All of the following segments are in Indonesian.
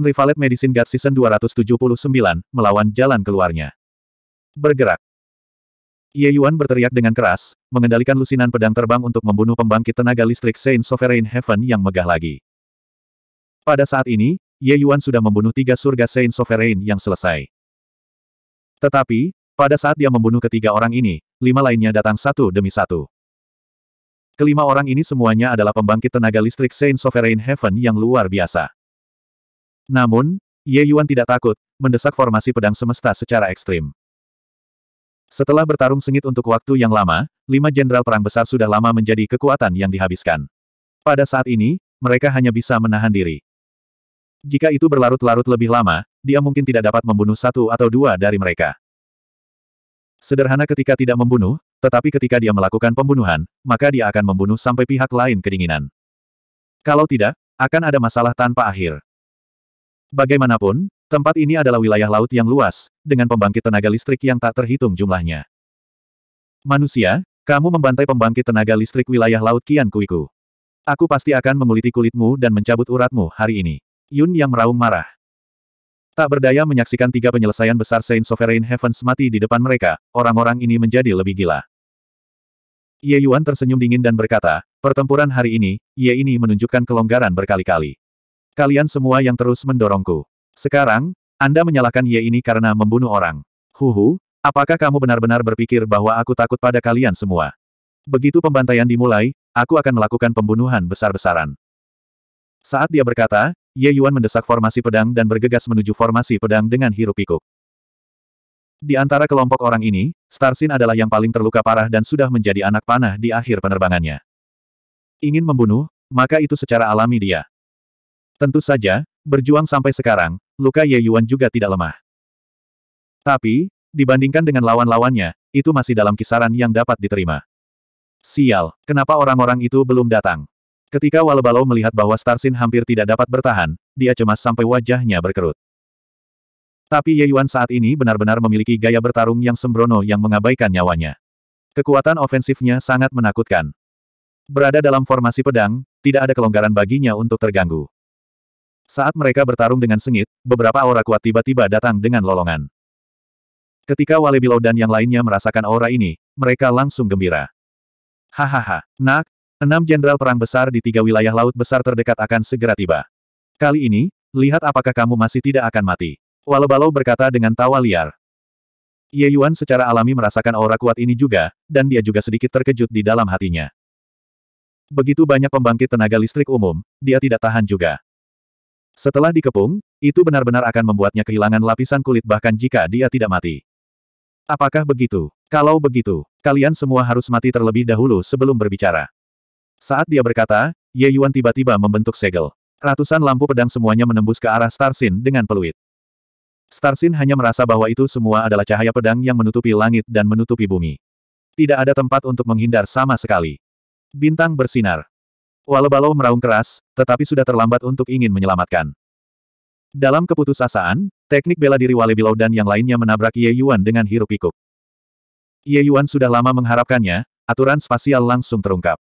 Unrivaled Medicine God Season 279, melawan jalan keluarnya. Bergerak. Ye Yuan berteriak dengan keras, mengendalikan lusinan pedang terbang untuk membunuh pembangkit tenaga listrik Saint Sovereign Heaven yang megah lagi. Pada saat ini, Ye Yuan sudah membunuh tiga surga Saint Sovereign yang selesai. Tetapi, pada saat dia membunuh ketiga orang ini, lima lainnya datang satu demi satu. Kelima orang ini semuanya adalah pembangkit tenaga listrik Saint Sovereign Heaven yang luar biasa. Namun, Ye Yuan tidak takut, mendesak formasi pedang semesta secara ekstrim. Setelah bertarung sengit untuk waktu yang lama, lima jenderal perang besar sudah lama menjadi kekuatan yang dihabiskan. Pada saat ini, mereka hanya bisa menahan diri. Jika itu berlarut-larut lebih lama, dia mungkin tidak dapat membunuh satu atau dua dari mereka. Sederhana ketika tidak membunuh, tetapi ketika dia melakukan pembunuhan, maka dia akan membunuh sampai pihak lain kedinginan. Kalau tidak, akan ada masalah tanpa akhir. Bagaimanapun, tempat ini adalah wilayah laut yang luas, dengan pembangkit tenaga listrik yang tak terhitung jumlahnya. Manusia, kamu membantai pembangkit tenaga listrik wilayah laut Kian Kuiku. Aku pasti akan menguliti kulitmu dan mencabut uratmu hari ini. Yun yang meraung marah. Tak berdaya menyaksikan tiga penyelesaian besar Saint Sovereign Heaven mati di depan mereka, orang-orang ini menjadi lebih gila. Ye Yuan tersenyum dingin dan berkata, pertempuran hari ini, Ye ini menunjukkan kelonggaran berkali-kali. Kalian semua yang terus mendorongku. Sekarang, Anda menyalahkan Ye ini karena membunuh orang. Huhu, apakah kamu benar-benar berpikir bahwa aku takut pada kalian semua? Begitu pembantaian dimulai, aku akan melakukan pembunuhan besar-besaran. Saat dia berkata, Ye Yuan mendesak formasi pedang dan bergegas menuju formasi pedang dengan hirup pikuk. Di antara kelompok orang ini, Starsin adalah yang paling terluka parah dan sudah menjadi anak panah di akhir penerbangannya. Ingin membunuh, maka itu secara alami dia. Tentu saja, berjuang sampai sekarang, luka Ye Yuan juga tidak lemah. Tapi, dibandingkan dengan lawan-lawannya, itu masih dalam kisaran yang dapat diterima. Sial, kenapa orang-orang itu belum datang? Ketika Walebalo melihat bahwa Starsin hampir tidak dapat bertahan, dia cemas sampai wajahnya berkerut. Tapi Ye Yuan saat ini benar-benar memiliki gaya bertarung yang sembrono yang mengabaikan nyawanya. Kekuatan ofensifnya sangat menakutkan. Berada dalam formasi pedang, tidak ada kelonggaran baginya untuk terganggu. Saat mereka bertarung dengan sengit, beberapa aura kuat tiba-tiba datang dengan lolongan. Ketika Wale Bilau dan yang lainnya merasakan aura ini, mereka langsung gembira. Hahaha, nak, enam jenderal perang besar di tiga wilayah laut besar terdekat akan segera tiba. Kali ini, lihat apakah kamu masih tidak akan mati. Wale Balau berkata dengan tawa liar. Ye Yuan secara alami merasakan aura kuat ini juga, dan dia juga sedikit terkejut di dalam hatinya. Begitu banyak pembangkit tenaga listrik umum, dia tidak tahan juga. Setelah dikepung, itu benar-benar akan membuatnya kehilangan lapisan kulit bahkan jika dia tidak mati. Apakah begitu? Kalau begitu, kalian semua harus mati terlebih dahulu sebelum berbicara. Saat dia berkata, Ye Yuan tiba-tiba membentuk segel. Ratusan lampu pedang semuanya menembus ke arah Starsin dengan peluit. Starsin hanya merasa bahwa itu semua adalah cahaya pedang yang menutupi langit dan menutupi bumi. Tidak ada tempat untuk menghindar sama sekali. Bintang bersinar. Walau meraung keras, tetapi sudah terlambat untuk ingin menyelamatkan. Dalam keputusasaan, teknik bela diri Wale Bilau dan yang lainnya menabrak Ye Yuan dengan hirup pikuk Ye Yuan sudah lama mengharapkannya, aturan spasial langsung terungkap.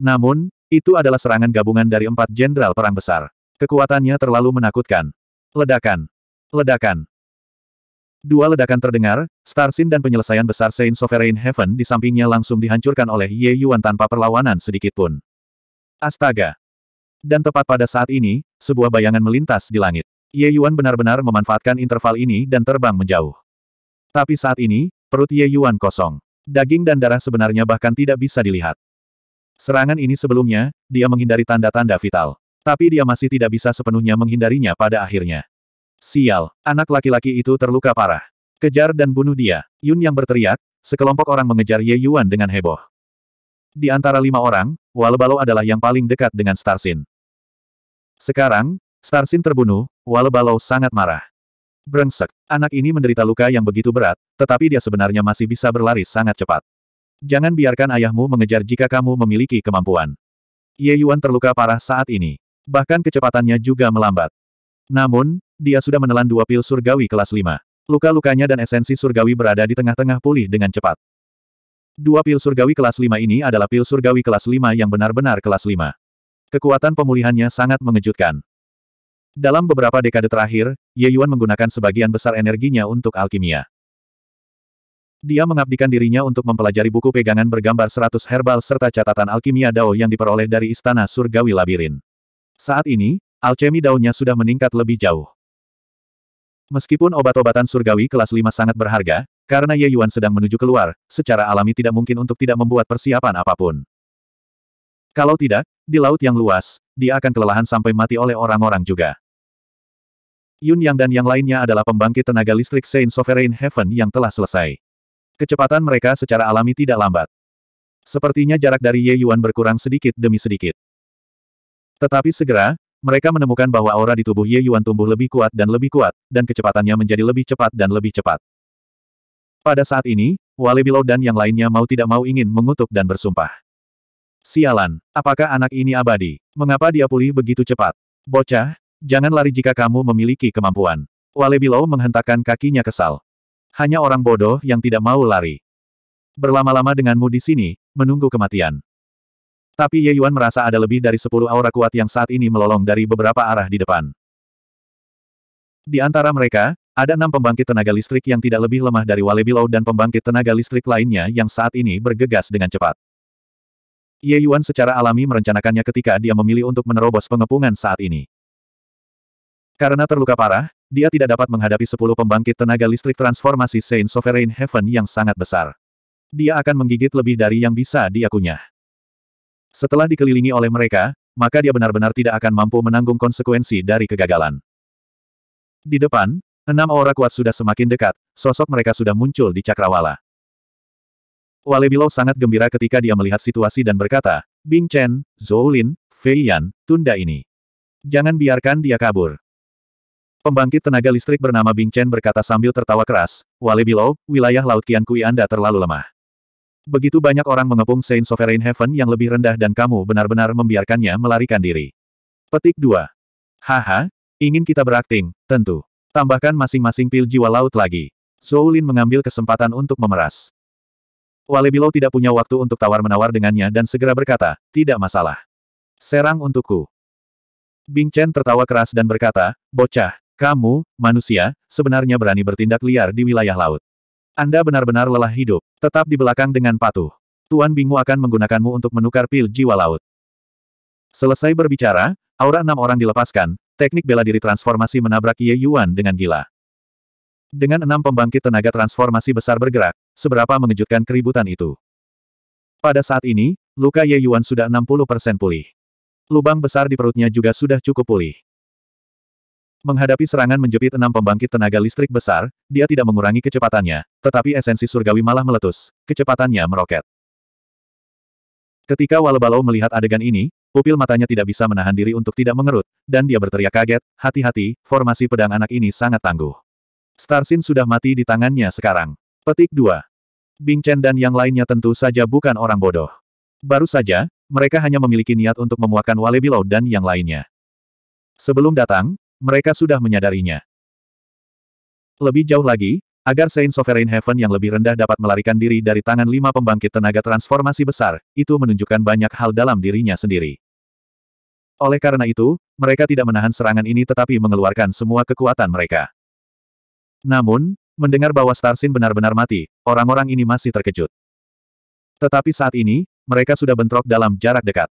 Namun, itu adalah serangan gabungan dari empat jenderal perang besar. Kekuatannya terlalu menakutkan. Ledakan. Ledakan. Dua ledakan terdengar, Starsin dan penyelesaian besar Saint Sovereign Heaven di sampingnya langsung dihancurkan oleh Ye Yuan tanpa perlawanan sedikitpun. Astaga! Dan tepat pada saat ini, sebuah bayangan melintas di langit. Ye Yuan benar-benar memanfaatkan interval ini dan terbang menjauh. Tapi saat ini, perut Ye Yuan kosong. Daging dan darah sebenarnya bahkan tidak bisa dilihat. Serangan ini sebelumnya, dia menghindari tanda-tanda vital. Tapi dia masih tidak bisa sepenuhnya menghindarinya pada akhirnya. Sial, anak laki-laki itu terluka parah. Kejar dan bunuh dia. Yun yang berteriak, sekelompok orang mengejar Ye Yuan dengan heboh. Di antara lima orang, Walebalo adalah yang paling dekat dengan Starsin. Sekarang, Starsin terbunuh, Walebalo sangat marah. Brengsek, anak ini menderita luka yang begitu berat, tetapi dia sebenarnya masih bisa berlari sangat cepat. Jangan biarkan ayahmu mengejar jika kamu memiliki kemampuan. Ye Yuan terluka parah saat ini. Bahkan kecepatannya juga melambat. Namun, dia sudah menelan dua pil surgawi kelas 5. Luka-lukanya dan esensi surgawi berada di tengah-tengah pulih dengan cepat. Dua pil surgawi kelas 5 ini adalah pil surgawi kelas 5 yang benar-benar kelas 5. Kekuatan pemulihannya sangat mengejutkan. Dalam beberapa dekade terakhir, Ye Yuan menggunakan sebagian besar energinya untuk alkimia. Dia mengabdikan dirinya untuk mempelajari buku pegangan bergambar 100 herbal serta catatan alkimia Dao yang diperoleh dari Istana Surgawi Labirin. Saat ini, alkemi Dao-nya sudah meningkat lebih jauh. Meskipun obat-obatan surgawi kelas 5 sangat berharga, karena Ye Yuan sedang menuju keluar, secara alami tidak mungkin untuk tidak membuat persiapan apapun. Kalau tidak, di laut yang luas, dia akan kelelahan sampai mati oleh orang-orang juga. Yun Yang dan yang lainnya adalah pembangkit tenaga listrik Saint Sovereign Heaven yang telah selesai. Kecepatan mereka secara alami tidak lambat. Sepertinya jarak dari Ye Yuan berkurang sedikit demi sedikit. Tetapi segera, mereka menemukan bahwa aura di tubuh Ye Yuan tumbuh lebih kuat dan lebih kuat, dan kecepatannya menjadi lebih cepat dan lebih cepat. Pada saat ini, Wale Bilau dan yang lainnya mau tidak mau ingin mengutuk dan bersumpah. Sialan, apakah anak ini abadi? Mengapa dia pulih begitu cepat? Bocah, jangan lari jika kamu memiliki kemampuan. Wale Bilau menghentakkan kakinya kesal. Hanya orang bodoh yang tidak mau lari. Berlama-lama denganmu di sini, menunggu kematian. Tapi Ye Yuan merasa ada lebih dari sepuluh aura kuat yang saat ini melolong dari beberapa arah di depan. Di antara mereka, ada enam pembangkit tenaga listrik yang tidak lebih lemah dari Walebilau dan pembangkit tenaga listrik lainnya yang saat ini bergegas dengan cepat. Ye Yuan secara alami merencanakannya ketika dia memilih untuk menerobos pengepungan saat ini. Karena terluka parah, dia tidak dapat menghadapi sepuluh pembangkit tenaga listrik transformasi Saint Sovereign Heaven yang sangat besar. Dia akan menggigit lebih dari yang bisa diakunya. Setelah dikelilingi oleh mereka, maka dia benar-benar tidak akan mampu menanggung konsekuensi dari kegagalan. Di depan, Enam aura kuat sudah semakin dekat, sosok mereka sudah muncul di cakrawala. Wale Bilau sangat gembira ketika dia melihat situasi dan berkata, Bing Chen, Zhou Lin, Fei Yan, tunda ini. Jangan biarkan dia kabur. Pembangkit tenaga listrik bernama Bing Chen berkata sambil tertawa keras, Wale Bilau, wilayah Laut Kian Kui Anda terlalu lemah. Begitu banyak orang mengepung Saint Sovereign Heaven yang lebih rendah dan kamu benar-benar membiarkannya melarikan diri. Petik 2. Haha, ingin kita berakting, tentu. Tambahkan masing-masing pil jiwa laut lagi. Zhou Lin mengambil kesempatan untuk memeras. Walebilau tidak punya waktu untuk tawar-menawar dengannya dan segera berkata, tidak masalah. Serang untukku. Bing Chen tertawa keras dan berkata, bocah, kamu, manusia, sebenarnya berani bertindak liar di wilayah laut. Anda benar-benar lelah hidup, tetap di belakang dengan patuh. Tuan Bingu akan menggunakanmu untuk menukar pil jiwa laut. Selesai berbicara, aura enam orang dilepaskan, Teknik bela diri transformasi menabrak Ye Yuan dengan gila. Dengan enam pembangkit tenaga transformasi besar bergerak, seberapa mengejutkan keributan itu. Pada saat ini, luka Ye Yuan sudah 60% pulih. Lubang besar di perutnya juga sudah cukup pulih. Menghadapi serangan menjepit enam pembangkit tenaga listrik besar, dia tidak mengurangi kecepatannya, tetapi esensi surgawi malah meletus, kecepatannya meroket. Ketika Walebalo melihat adegan ini, pupil matanya tidak bisa menahan diri untuk tidak mengerut, dan dia berteriak kaget, hati-hati, formasi pedang anak ini sangat tangguh. Starsin sudah mati di tangannya sekarang. Petik 2. Bing Chen dan yang lainnya tentu saja bukan orang bodoh. Baru saja, mereka hanya memiliki niat untuk memuakkan Walebilau dan yang lainnya. Sebelum datang, mereka sudah menyadarinya. Lebih jauh lagi, Agar Saint Sovereign Heaven yang lebih rendah dapat melarikan diri dari tangan lima pembangkit tenaga transformasi besar, itu menunjukkan banyak hal dalam dirinya sendiri. Oleh karena itu, mereka tidak menahan serangan ini tetapi mengeluarkan semua kekuatan mereka. Namun, mendengar bahwa Starsin benar-benar mati, orang-orang ini masih terkejut. Tetapi saat ini, mereka sudah bentrok dalam jarak dekat.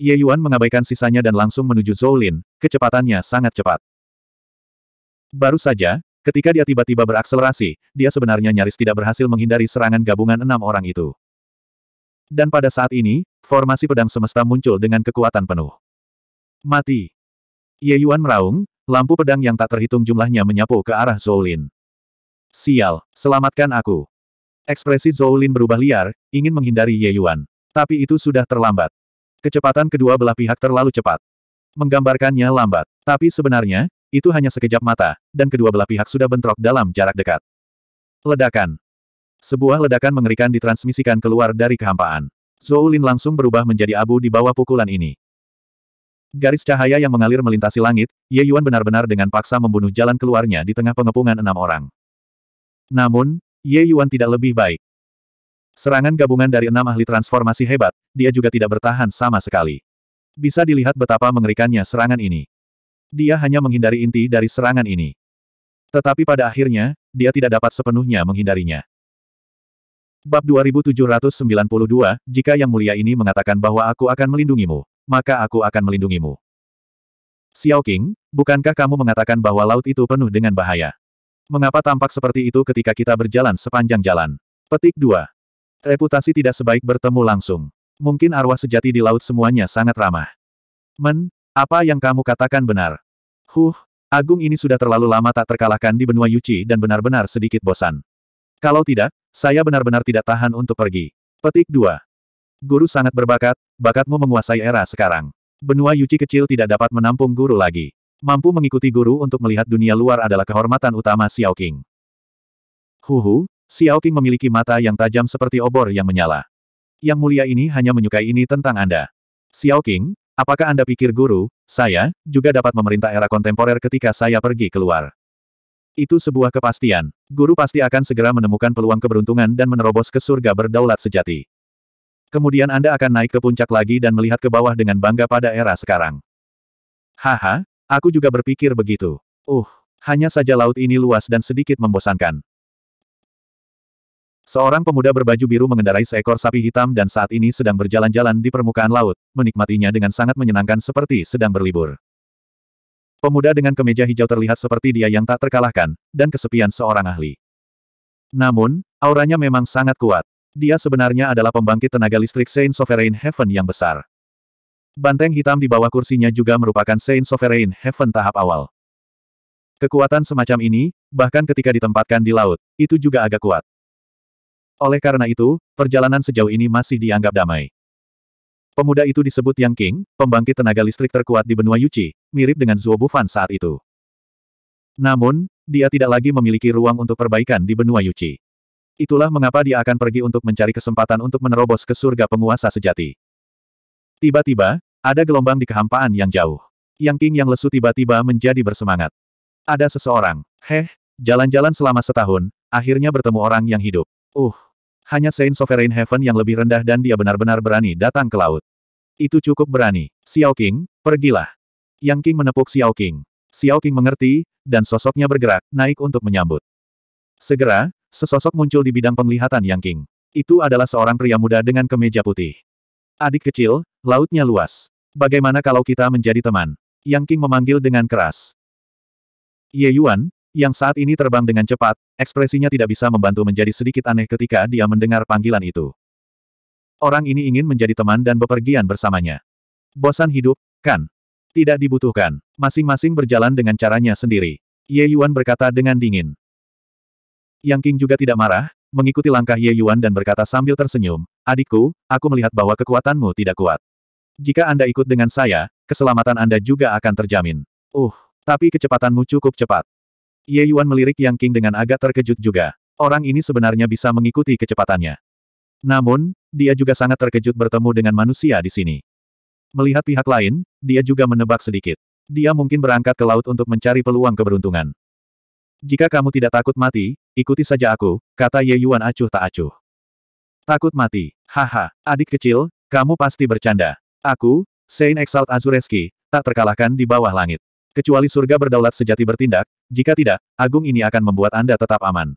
Ye Yuan mengabaikan sisanya dan langsung menuju Lin. kecepatannya sangat cepat. Baru saja, Ketika dia tiba-tiba berakselerasi, dia sebenarnya nyaris tidak berhasil menghindari serangan gabungan enam orang itu. Dan pada saat ini, formasi pedang semesta muncul dengan kekuatan penuh. Mati. Ye Yuan meraung, lampu pedang yang tak terhitung jumlahnya menyapu ke arah Zhou Lin. Sial, selamatkan aku. Ekspresi Zhou Lin berubah liar, ingin menghindari Ye Yuan. Tapi itu sudah terlambat. Kecepatan kedua belah pihak terlalu cepat. Menggambarkannya lambat. Tapi sebenarnya, itu hanya sekejap mata, dan kedua belah pihak sudah bentrok dalam jarak dekat. Ledakan. Sebuah ledakan mengerikan ditransmisikan keluar dari kehampaan. Zhou Lin langsung berubah menjadi abu di bawah pukulan ini. Garis cahaya yang mengalir melintasi langit, Ye Yuan benar-benar dengan paksa membunuh jalan keluarnya di tengah pengepungan enam orang. Namun, Ye Yuan tidak lebih baik. Serangan gabungan dari enam ahli transformasi hebat, dia juga tidak bertahan sama sekali. Bisa dilihat betapa mengerikannya serangan ini dia hanya menghindari inti dari serangan ini. Tetapi pada akhirnya, dia tidak dapat sepenuhnya menghindarinya. Bab 2792, jika Yang Mulia ini mengatakan bahwa aku akan melindungimu, maka aku akan melindungimu. Xiao Qing, bukankah kamu mengatakan bahwa laut itu penuh dengan bahaya? Mengapa tampak seperti itu ketika kita berjalan sepanjang jalan? Petik 2. Reputasi tidak sebaik bertemu langsung. Mungkin arwah sejati di laut semuanya sangat ramah. Men, apa yang kamu katakan benar? Huh, Agung ini sudah terlalu lama tak terkalahkan di benua Yuci dan benar-benar sedikit bosan. Kalau tidak, saya benar-benar tidak tahan untuk pergi. Petik 2. Guru sangat berbakat, bakatmu menguasai era sekarang. Benua Yuci kecil tidak dapat menampung guru lagi. Mampu mengikuti guru untuk melihat dunia luar adalah kehormatan utama Xiao King. Huhu, Xiao King memiliki mata yang tajam seperti obor yang menyala. Yang mulia ini hanya menyukai ini tentang Anda. Xiao King, Apakah Anda pikir guru, saya, juga dapat memerintah era kontemporer ketika saya pergi keluar? Itu sebuah kepastian. Guru pasti akan segera menemukan peluang keberuntungan dan menerobos ke surga berdaulat sejati. Kemudian Anda akan naik ke puncak lagi dan melihat ke bawah dengan bangga pada era sekarang. Haha, aku juga berpikir begitu. Uh, hanya saja laut ini luas dan sedikit membosankan. Seorang pemuda berbaju biru mengendarai seekor sapi hitam dan saat ini sedang berjalan-jalan di permukaan laut, menikmatinya dengan sangat menyenangkan seperti sedang berlibur. Pemuda dengan kemeja hijau terlihat seperti dia yang tak terkalahkan, dan kesepian seorang ahli. Namun, auranya memang sangat kuat. Dia sebenarnya adalah pembangkit tenaga listrik Saint Sovereign Heaven yang besar. Banteng hitam di bawah kursinya juga merupakan Saint Sovereign Heaven tahap awal. Kekuatan semacam ini, bahkan ketika ditempatkan di laut, itu juga agak kuat. Oleh karena itu, perjalanan sejauh ini masih dianggap damai. Pemuda itu disebut Yang King, pembangkit tenaga listrik terkuat di benua Yuchi, mirip dengan Zuo Bufan saat itu. Namun, dia tidak lagi memiliki ruang untuk perbaikan di benua Yuchi. Itulah mengapa dia akan pergi untuk mencari kesempatan untuk menerobos ke surga penguasa sejati. Tiba-tiba, ada gelombang di kehampaan yang jauh. Yang King yang lesu tiba-tiba menjadi bersemangat. Ada seseorang. Heh, jalan-jalan selama setahun, akhirnya bertemu orang yang hidup. Uh, hanya Saint Sovereign Heaven yang lebih rendah dan dia benar-benar berani datang ke laut. Itu cukup berani. Xiao King, pergilah. Yang King menepuk Xiao King. Xiao King mengerti, dan sosoknya bergerak, naik untuk menyambut. Segera, sesosok muncul di bidang penglihatan Yang King. Itu adalah seorang pria muda dengan kemeja putih. Adik kecil, lautnya luas. Bagaimana kalau kita menjadi teman? Yang King memanggil dengan keras. Ye Yuan, yang saat ini terbang dengan cepat, ekspresinya tidak bisa membantu menjadi sedikit aneh ketika dia mendengar panggilan itu. Orang ini ingin menjadi teman dan bepergian bersamanya. Bosan hidup, kan? Tidak dibutuhkan. Masing-masing berjalan dengan caranya sendiri. Ye Yuan berkata dengan dingin. Yang King juga tidak marah, mengikuti langkah Ye Yuan dan berkata sambil tersenyum, Adikku, aku melihat bahwa kekuatanmu tidak kuat. Jika Anda ikut dengan saya, keselamatan Anda juga akan terjamin. Uh, tapi kecepatanmu cukup cepat. Ye Yuan melirik Yang King dengan agak terkejut juga. Orang ini sebenarnya bisa mengikuti kecepatannya. Namun, dia juga sangat terkejut bertemu dengan manusia di sini. Melihat pihak lain, dia juga menebak sedikit. Dia mungkin berangkat ke laut untuk mencari peluang keberuntungan. Jika kamu tidak takut mati, ikuti saja aku, kata Ye Yuan acuh tak acuh. Takut mati, haha, adik kecil, kamu pasti bercanda. Aku, Saint Exalt Azureski, tak terkalahkan di bawah langit. Kecuali surga berdaulat sejati bertindak, jika tidak, agung ini akan membuat Anda tetap aman.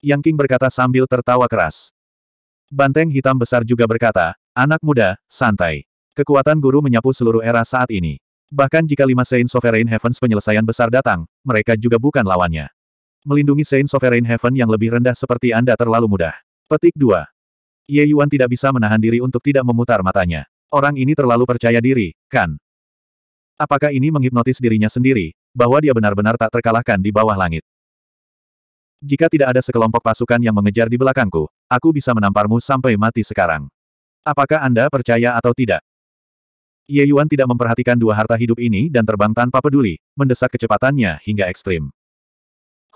Yang King berkata sambil tertawa keras. Banteng hitam besar juga berkata, anak muda, santai. Kekuatan guru menyapu seluruh era saat ini. Bahkan jika lima Saint Sovereign Heavens penyelesaian besar datang, mereka juga bukan lawannya. Melindungi Saint Sovereign Heaven yang lebih rendah seperti Anda terlalu mudah. Petik 2. Ye Yuan tidak bisa menahan diri untuk tidak memutar matanya. Orang ini terlalu percaya diri, kan? Apakah ini menghipnotis dirinya sendiri, bahwa dia benar-benar tak terkalahkan di bawah langit? Jika tidak ada sekelompok pasukan yang mengejar di belakangku, aku bisa menamparmu sampai mati sekarang. Apakah Anda percaya atau tidak? Ye Yuan tidak memperhatikan dua harta hidup ini dan terbang tanpa peduli, mendesak kecepatannya hingga ekstrim.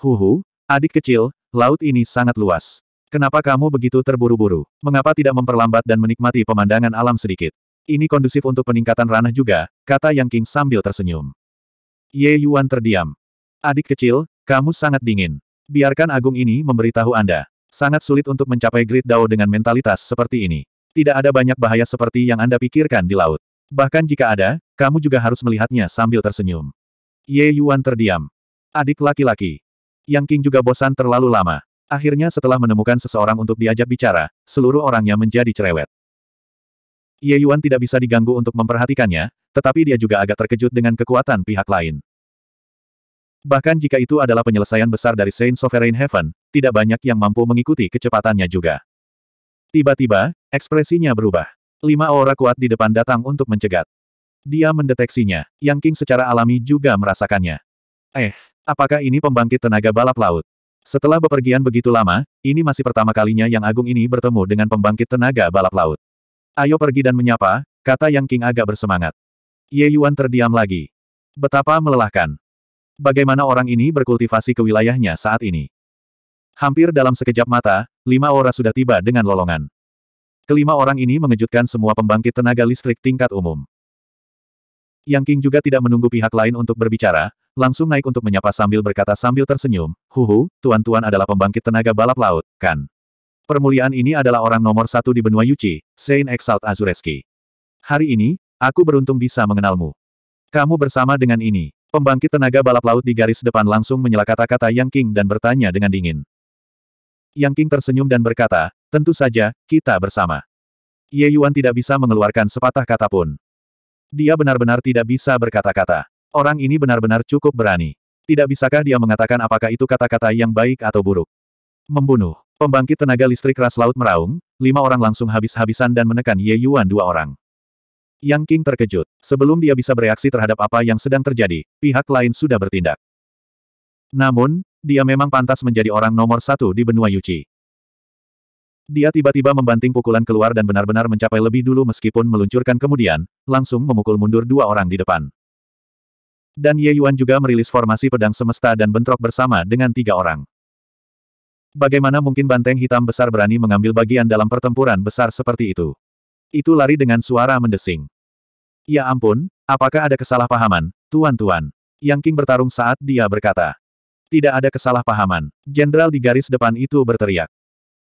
Huhu, adik kecil, laut ini sangat luas. Kenapa kamu begitu terburu-buru? Mengapa tidak memperlambat dan menikmati pemandangan alam sedikit? Ini kondusif untuk peningkatan ranah juga, kata Yang King sambil tersenyum. Ye Yuan terdiam. Adik kecil, kamu sangat dingin. Biarkan Agung ini memberitahu Anda. Sangat sulit untuk mencapai Great Dao dengan mentalitas seperti ini. Tidak ada banyak bahaya seperti yang Anda pikirkan di laut. Bahkan jika ada, kamu juga harus melihatnya sambil tersenyum. Ye Yuan terdiam. Adik laki-laki. Yang King juga bosan terlalu lama. Akhirnya setelah menemukan seseorang untuk diajak bicara, seluruh orangnya menjadi cerewet. Ye Yuan tidak bisa diganggu untuk memperhatikannya, tetapi dia juga agak terkejut dengan kekuatan pihak lain. Bahkan jika itu adalah penyelesaian besar dari Saint Sovereign Heaven, tidak banyak yang mampu mengikuti kecepatannya juga. Tiba-tiba, ekspresinya berubah. Lima aura kuat di depan datang untuk mencegat. Dia mendeteksinya, Yang King secara alami juga merasakannya. Eh, apakah ini pembangkit tenaga balap laut? Setelah bepergian begitu lama, ini masih pertama kalinya yang Agung ini bertemu dengan pembangkit tenaga balap laut. Ayo pergi dan menyapa, kata Yang King agak bersemangat. Ye Yuan terdiam lagi. Betapa melelahkan. Bagaimana orang ini berkultivasi ke wilayahnya saat ini? Hampir dalam sekejap mata, lima aura sudah tiba dengan lolongan. Kelima orang ini mengejutkan semua pembangkit tenaga listrik tingkat umum. Yang King juga tidak menunggu pihak lain untuk berbicara, langsung naik untuk menyapa sambil berkata sambil tersenyum, Huhu, tuan-tuan adalah pembangkit tenaga balap laut, kan? Permuliaan ini adalah orang nomor satu di benua Yuchi, Saint Exalt Azureski. Hari ini, aku beruntung bisa mengenalmu. Kamu bersama dengan ini. Pembangkit tenaga balap laut di garis depan langsung menyela kata-kata Yang King dan bertanya dengan dingin. Yang King tersenyum dan berkata, tentu saja, kita bersama. Ye Yuan tidak bisa mengeluarkan sepatah kata pun. Dia benar-benar tidak bisa berkata-kata. Orang ini benar-benar cukup berani. Tidak bisakah dia mengatakan apakah itu kata-kata yang baik atau buruk? Membunuh. Pembangkit tenaga listrik ras laut meraung, lima orang langsung habis-habisan dan menekan Ye Yuan dua orang. Yang King terkejut. Sebelum dia bisa bereaksi terhadap apa yang sedang terjadi, pihak lain sudah bertindak. Namun, dia memang pantas menjadi orang nomor satu di benua Yuci. Dia tiba-tiba membanting pukulan keluar dan benar-benar mencapai lebih dulu meskipun meluncurkan kemudian, langsung memukul mundur dua orang di depan. Dan Ye Yuan juga merilis formasi pedang semesta dan bentrok bersama dengan tiga orang. Bagaimana mungkin banteng hitam besar berani mengambil bagian dalam pertempuran besar seperti itu? Itu lari dengan suara mendesing. Ya ampun, apakah ada kesalahpahaman, tuan-tuan? Yang King bertarung saat dia berkata. Tidak ada kesalahpahaman. Jenderal di garis depan itu berteriak.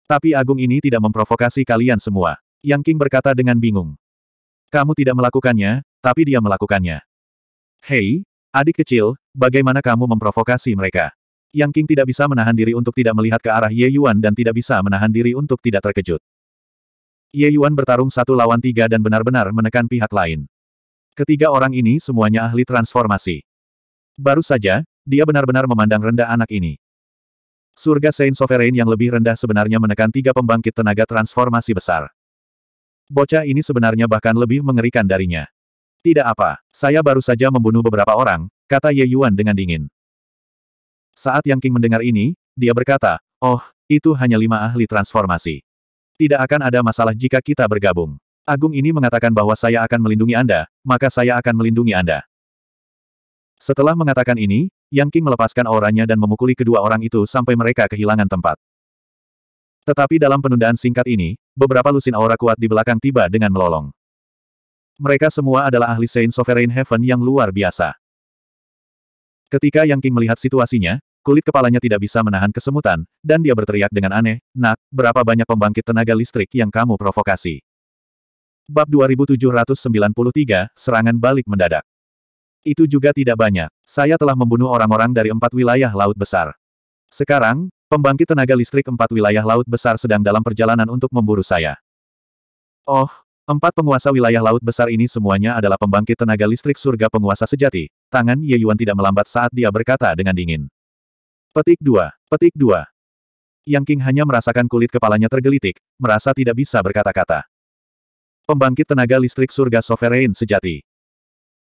Tapi Agung ini tidak memprovokasi kalian semua. Yang King berkata dengan bingung. Kamu tidak melakukannya, tapi dia melakukannya. Hei, adik kecil, bagaimana kamu memprovokasi mereka? Yang King tidak bisa menahan diri untuk tidak melihat ke arah Ye Yuan dan tidak bisa menahan diri untuk tidak terkejut. Ye Yuan bertarung satu lawan tiga dan benar-benar menekan pihak lain. Ketiga orang ini semuanya ahli transformasi. Baru saja, dia benar-benar memandang rendah anak ini. Surga Saint Sovereign yang lebih rendah sebenarnya menekan tiga pembangkit tenaga transformasi besar. Bocah ini sebenarnya bahkan lebih mengerikan darinya. Tidak apa, saya baru saja membunuh beberapa orang, kata Ye Yuan dengan dingin. Saat Yang King mendengar ini, dia berkata, Oh, itu hanya lima ahli transformasi. Tidak akan ada masalah jika kita bergabung. Agung ini mengatakan bahwa saya akan melindungi Anda, maka saya akan melindungi Anda. Setelah mengatakan ini, Yang King melepaskan auranya dan memukuli kedua orang itu sampai mereka kehilangan tempat. Tetapi dalam penundaan singkat ini, beberapa lusin aura kuat di belakang tiba dengan melolong. Mereka semua adalah ahli Saint Sovereign Heaven yang luar biasa. Ketika Yang King melihat situasinya, kulit kepalanya tidak bisa menahan kesemutan, dan dia berteriak dengan aneh, Nak, berapa banyak pembangkit tenaga listrik yang kamu provokasi? Bab 2793, Serangan Balik Mendadak. Itu juga tidak banyak. Saya telah membunuh orang-orang dari empat wilayah laut besar. Sekarang, pembangkit tenaga listrik empat wilayah laut besar sedang dalam perjalanan untuk memburu saya. Oh, Empat penguasa wilayah laut besar ini semuanya adalah pembangkit tenaga listrik surga penguasa sejati. Tangan Ye Yuan tidak melambat saat dia berkata dengan dingin. Petik 2. Petik 2. Yang King hanya merasakan kulit kepalanya tergelitik, merasa tidak bisa berkata-kata. Pembangkit tenaga listrik surga sovereign sejati.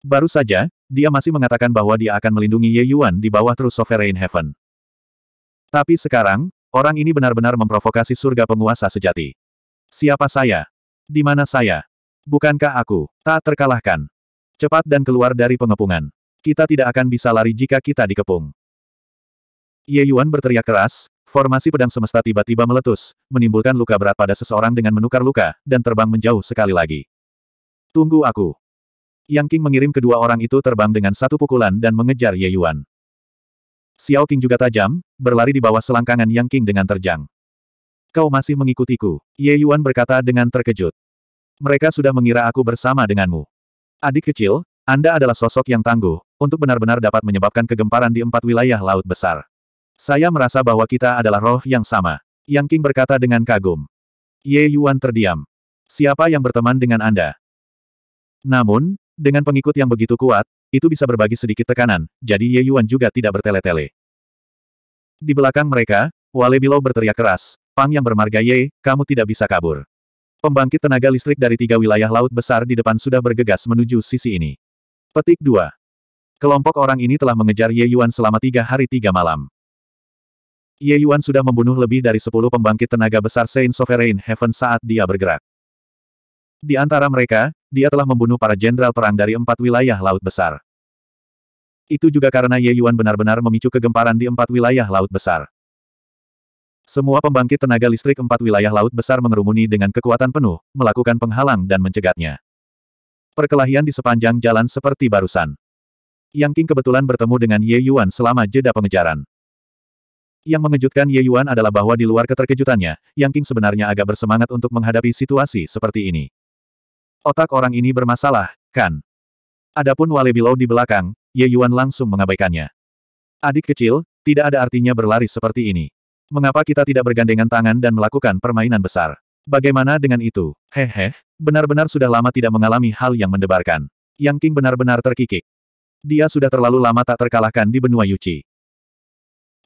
Baru saja, dia masih mengatakan bahwa dia akan melindungi Ye Yuan di bawah terus Sovereign Heaven. Tapi sekarang, orang ini benar-benar memprovokasi surga penguasa sejati. Siapa saya? Di mana saya? Bukankah aku tak terkalahkan? Cepat dan keluar dari pengepungan. Kita tidak akan bisa lari jika kita dikepung. Ye Yuan berteriak keras, formasi pedang semesta tiba-tiba meletus, menimbulkan luka berat pada seseorang dengan menukar luka, dan terbang menjauh sekali lagi. Tunggu aku. Yang King mengirim kedua orang itu terbang dengan satu pukulan dan mengejar Ye Yuan. Xiao King juga tajam, berlari di bawah selangkangan Yang King dengan terjang. Kau masih mengikutiku. Ye Yuan berkata dengan terkejut. Mereka sudah mengira aku bersama denganmu. Adik kecil, Anda adalah sosok yang tangguh, untuk benar-benar dapat menyebabkan kegemparan di empat wilayah laut besar. Saya merasa bahwa kita adalah roh yang sama. Yang King berkata dengan kagum. Ye Yuan terdiam. Siapa yang berteman dengan Anda? Namun, dengan pengikut yang begitu kuat, itu bisa berbagi sedikit tekanan, jadi Ye Yuan juga tidak bertele-tele. Di belakang mereka, Wale Bilau berteriak keras, Pang yang bermarga Ye, kamu tidak bisa kabur. Pembangkit tenaga listrik dari tiga wilayah laut besar di depan sudah bergegas menuju sisi ini. Petik 2. Kelompok orang ini telah mengejar Ye Yuan selama tiga hari tiga malam. Ye Yuan sudah membunuh lebih dari sepuluh pembangkit tenaga besar Saint Sovereign Heaven saat dia bergerak. Di antara mereka, dia telah membunuh para jenderal perang dari empat wilayah laut besar. Itu juga karena Ye Yuan benar-benar memicu kegemparan di empat wilayah laut besar. Semua pembangkit tenaga listrik empat wilayah laut besar mengerumuni dengan kekuatan penuh, melakukan penghalang dan mencegatnya. Perkelahian di sepanjang jalan seperti barusan. Yang King kebetulan bertemu dengan Ye Yuan selama jeda pengejaran. Yang mengejutkan Ye Yuan adalah bahwa di luar keterkejutannya, Yang King sebenarnya agak bersemangat untuk menghadapi situasi seperti ini. Otak orang ini bermasalah, kan? Adapun Wale Bilau di belakang, Ye Yuan langsung mengabaikannya. Adik kecil, tidak ada artinya berlari seperti ini mengapa kita tidak bergandengan tangan dan melakukan permainan besar? Bagaimana dengan itu? Hehe, benar-benar sudah lama tidak mengalami hal yang mendebarkan. Yang King benar-benar terkikik. Dia sudah terlalu lama tak terkalahkan di benua Yuci.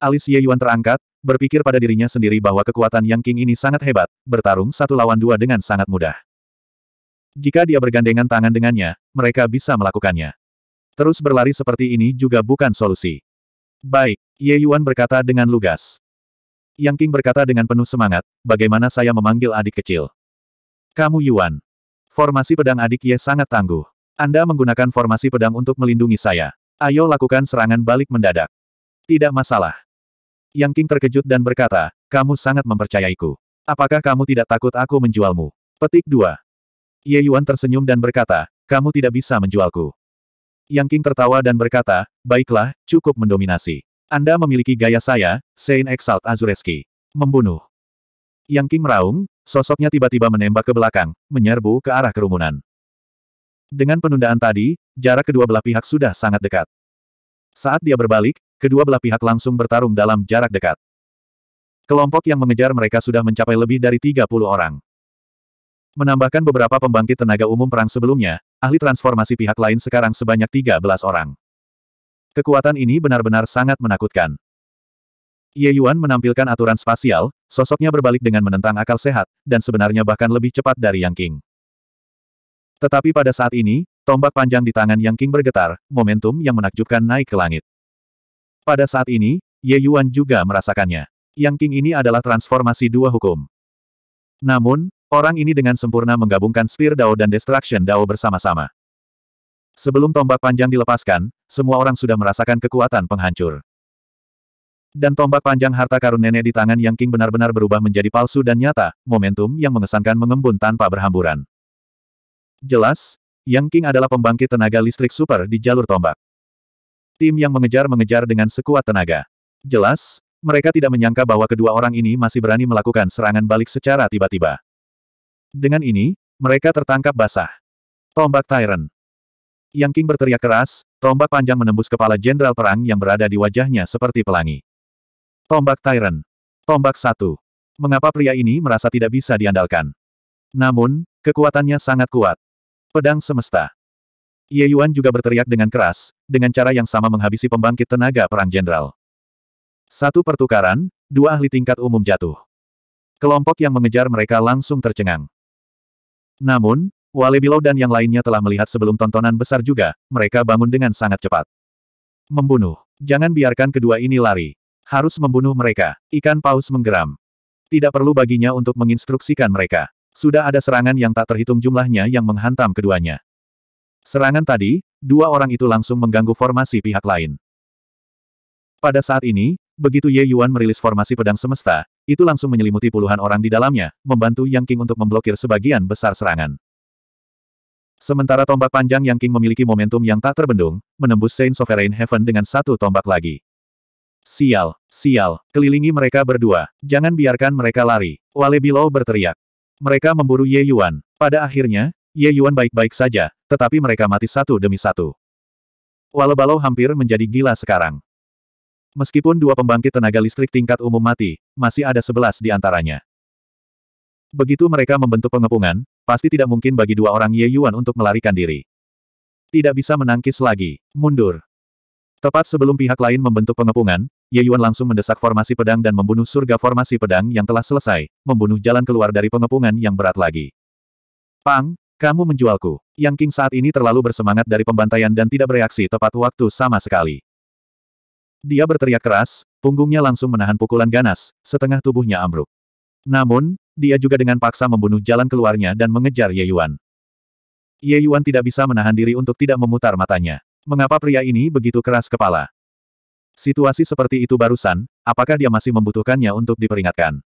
Alis Ye Yuan terangkat, berpikir pada dirinya sendiri bahwa kekuatan Yang King ini sangat hebat, bertarung satu lawan dua dengan sangat mudah. Jika dia bergandengan tangan dengannya, mereka bisa melakukannya. Terus berlari seperti ini juga bukan solusi. Baik, Ye Yuan berkata dengan lugas. Yang King berkata dengan penuh semangat, bagaimana saya memanggil adik kecil? Kamu Yuan. Formasi pedang adik Ye sangat tangguh. Anda menggunakan formasi pedang untuk melindungi saya. Ayo lakukan serangan balik mendadak. Tidak masalah. Yang King terkejut dan berkata, kamu sangat mempercayaiku. Apakah kamu tidak takut aku menjualmu? Petik 2. Ye Yuan tersenyum dan berkata, kamu tidak bisa menjualku. Yang King tertawa dan berkata, baiklah, cukup mendominasi. Anda memiliki gaya saya, Saint Exalt Azureski. Membunuh. Yang King meraung, sosoknya tiba-tiba menembak ke belakang, menyerbu ke arah kerumunan. Dengan penundaan tadi, jarak kedua belah pihak sudah sangat dekat. Saat dia berbalik, kedua belah pihak langsung bertarung dalam jarak dekat. Kelompok yang mengejar mereka sudah mencapai lebih dari 30 orang. Menambahkan beberapa pembangkit tenaga umum perang sebelumnya, ahli transformasi pihak lain sekarang sebanyak 13 orang. Kekuatan ini benar-benar sangat menakutkan. Ye Yuan menampilkan aturan spasial, sosoknya berbalik dengan menentang akal sehat, dan sebenarnya bahkan lebih cepat dari Yang King. Tetapi pada saat ini, tombak panjang di tangan Yang King bergetar, momentum yang menakjubkan naik ke langit. Pada saat ini, Ye Yuan juga merasakannya. Yang King ini adalah transformasi dua hukum. Namun, orang ini dengan sempurna menggabungkan Spear Dao dan Destruction Dao bersama-sama. Sebelum tombak panjang dilepaskan, semua orang sudah merasakan kekuatan penghancur. Dan tombak panjang harta karun nenek di tangan Yang King benar-benar berubah menjadi palsu dan nyata, momentum yang mengesankan mengembun tanpa berhamburan. Jelas, Yang King adalah pembangkit tenaga listrik super di jalur tombak. Tim yang mengejar-mengejar dengan sekuat tenaga. Jelas, mereka tidak menyangka bahwa kedua orang ini masih berani melakukan serangan balik secara tiba-tiba. Dengan ini, mereka tertangkap basah. Tombak Tyrant. Yang King berteriak keras, tombak panjang menembus kepala jenderal perang yang berada di wajahnya seperti pelangi. Tombak Tyrant. Tombak satu. Mengapa pria ini merasa tidak bisa diandalkan? Namun, kekuatannya sangat kuat. Pedang semesta. Ye Yuan juga berteriak dengan keras, dengan cara yang sama menghabisi pembangkit tenaga perang jenderal. Satu pertukaran, dua ahli tingkat umum jatuh. Kelompok yang mengejar mereka langsung tercengang. Namun, Wale Bilau dan yang lainnya telah melihat sebelum tontonan besar juga, mereka bangun dengan sangat cepat. Membunuh. Jangan biarkan kedua ini lari. Harus membunuh mereka. Ikan paus menggeram. Tidak perlu baginya untuk menginstruksikan mereka. Sudah ada serangan yang tak terhitung jumlahnya yang menghantam keduanya. Serangan tadi, dua orang itu langsung mengganggu formasi pihak lain. Pada saat ini, begitu Ye Yuan merilis formasi pedang semesta, itu langsung menyelimuti puluhan orang di dalamnya, membantu Yang King untuk memblokir sebagian besar serangan. Sementara tombak panjang yang King memiliki momentum yang tak terbendung, menembus Saint Sovereign Heaven dengan satu tombak lagi. Sial, sial, kelilingi mereka berdua. Jangan biarkan mereka lari. Wale Bilo berteriak. Mereka memburu Ye Yuan. Pada akhirnya, Ye Yuan baik-baik saja, tetapi mereka mati satu demi satu. Wale balau hampir menjadi gila sekarang. Meskipun dua pembangkit tenaga listrik tingkat umum mati, masih ada sebelas di antaranya. Begitu mereka membentuk pengepungan, Pasti tidak mungkin bagi dua orang Ye Yuan untuk melarikan diri. Tidak bisa menangkis lagi. Mundur. Tepat sebelum pihak lain membentuk pengepungan, Ye Yuan langsung mendesak formasi pedang dan membunuh surga formasi pedang yang telah selesai, membunuh jalan keluar dari pengepungan yang berat lagi. Pang, kamu menjualku. Yang King saat ini terlalu bersemangat dari pembantaian dan tidak bereaksi tepat waktu sama sekali. Dia berteriak keras, punggungnya langsung menahan pukulan ganas, setengah tubuhnya ambruk. Namun, dia juga dengan paksa membunuh jalan keluarnya dan mengejar Ye Yuan. Ye Yuan tidak bisa menahan diri untuk tidak memutar matanya. Mengapa pria ini begitu keras kepala? Situasi seperti itu barusan, apakah dia masih membutuhkannya untuk diperingatkan?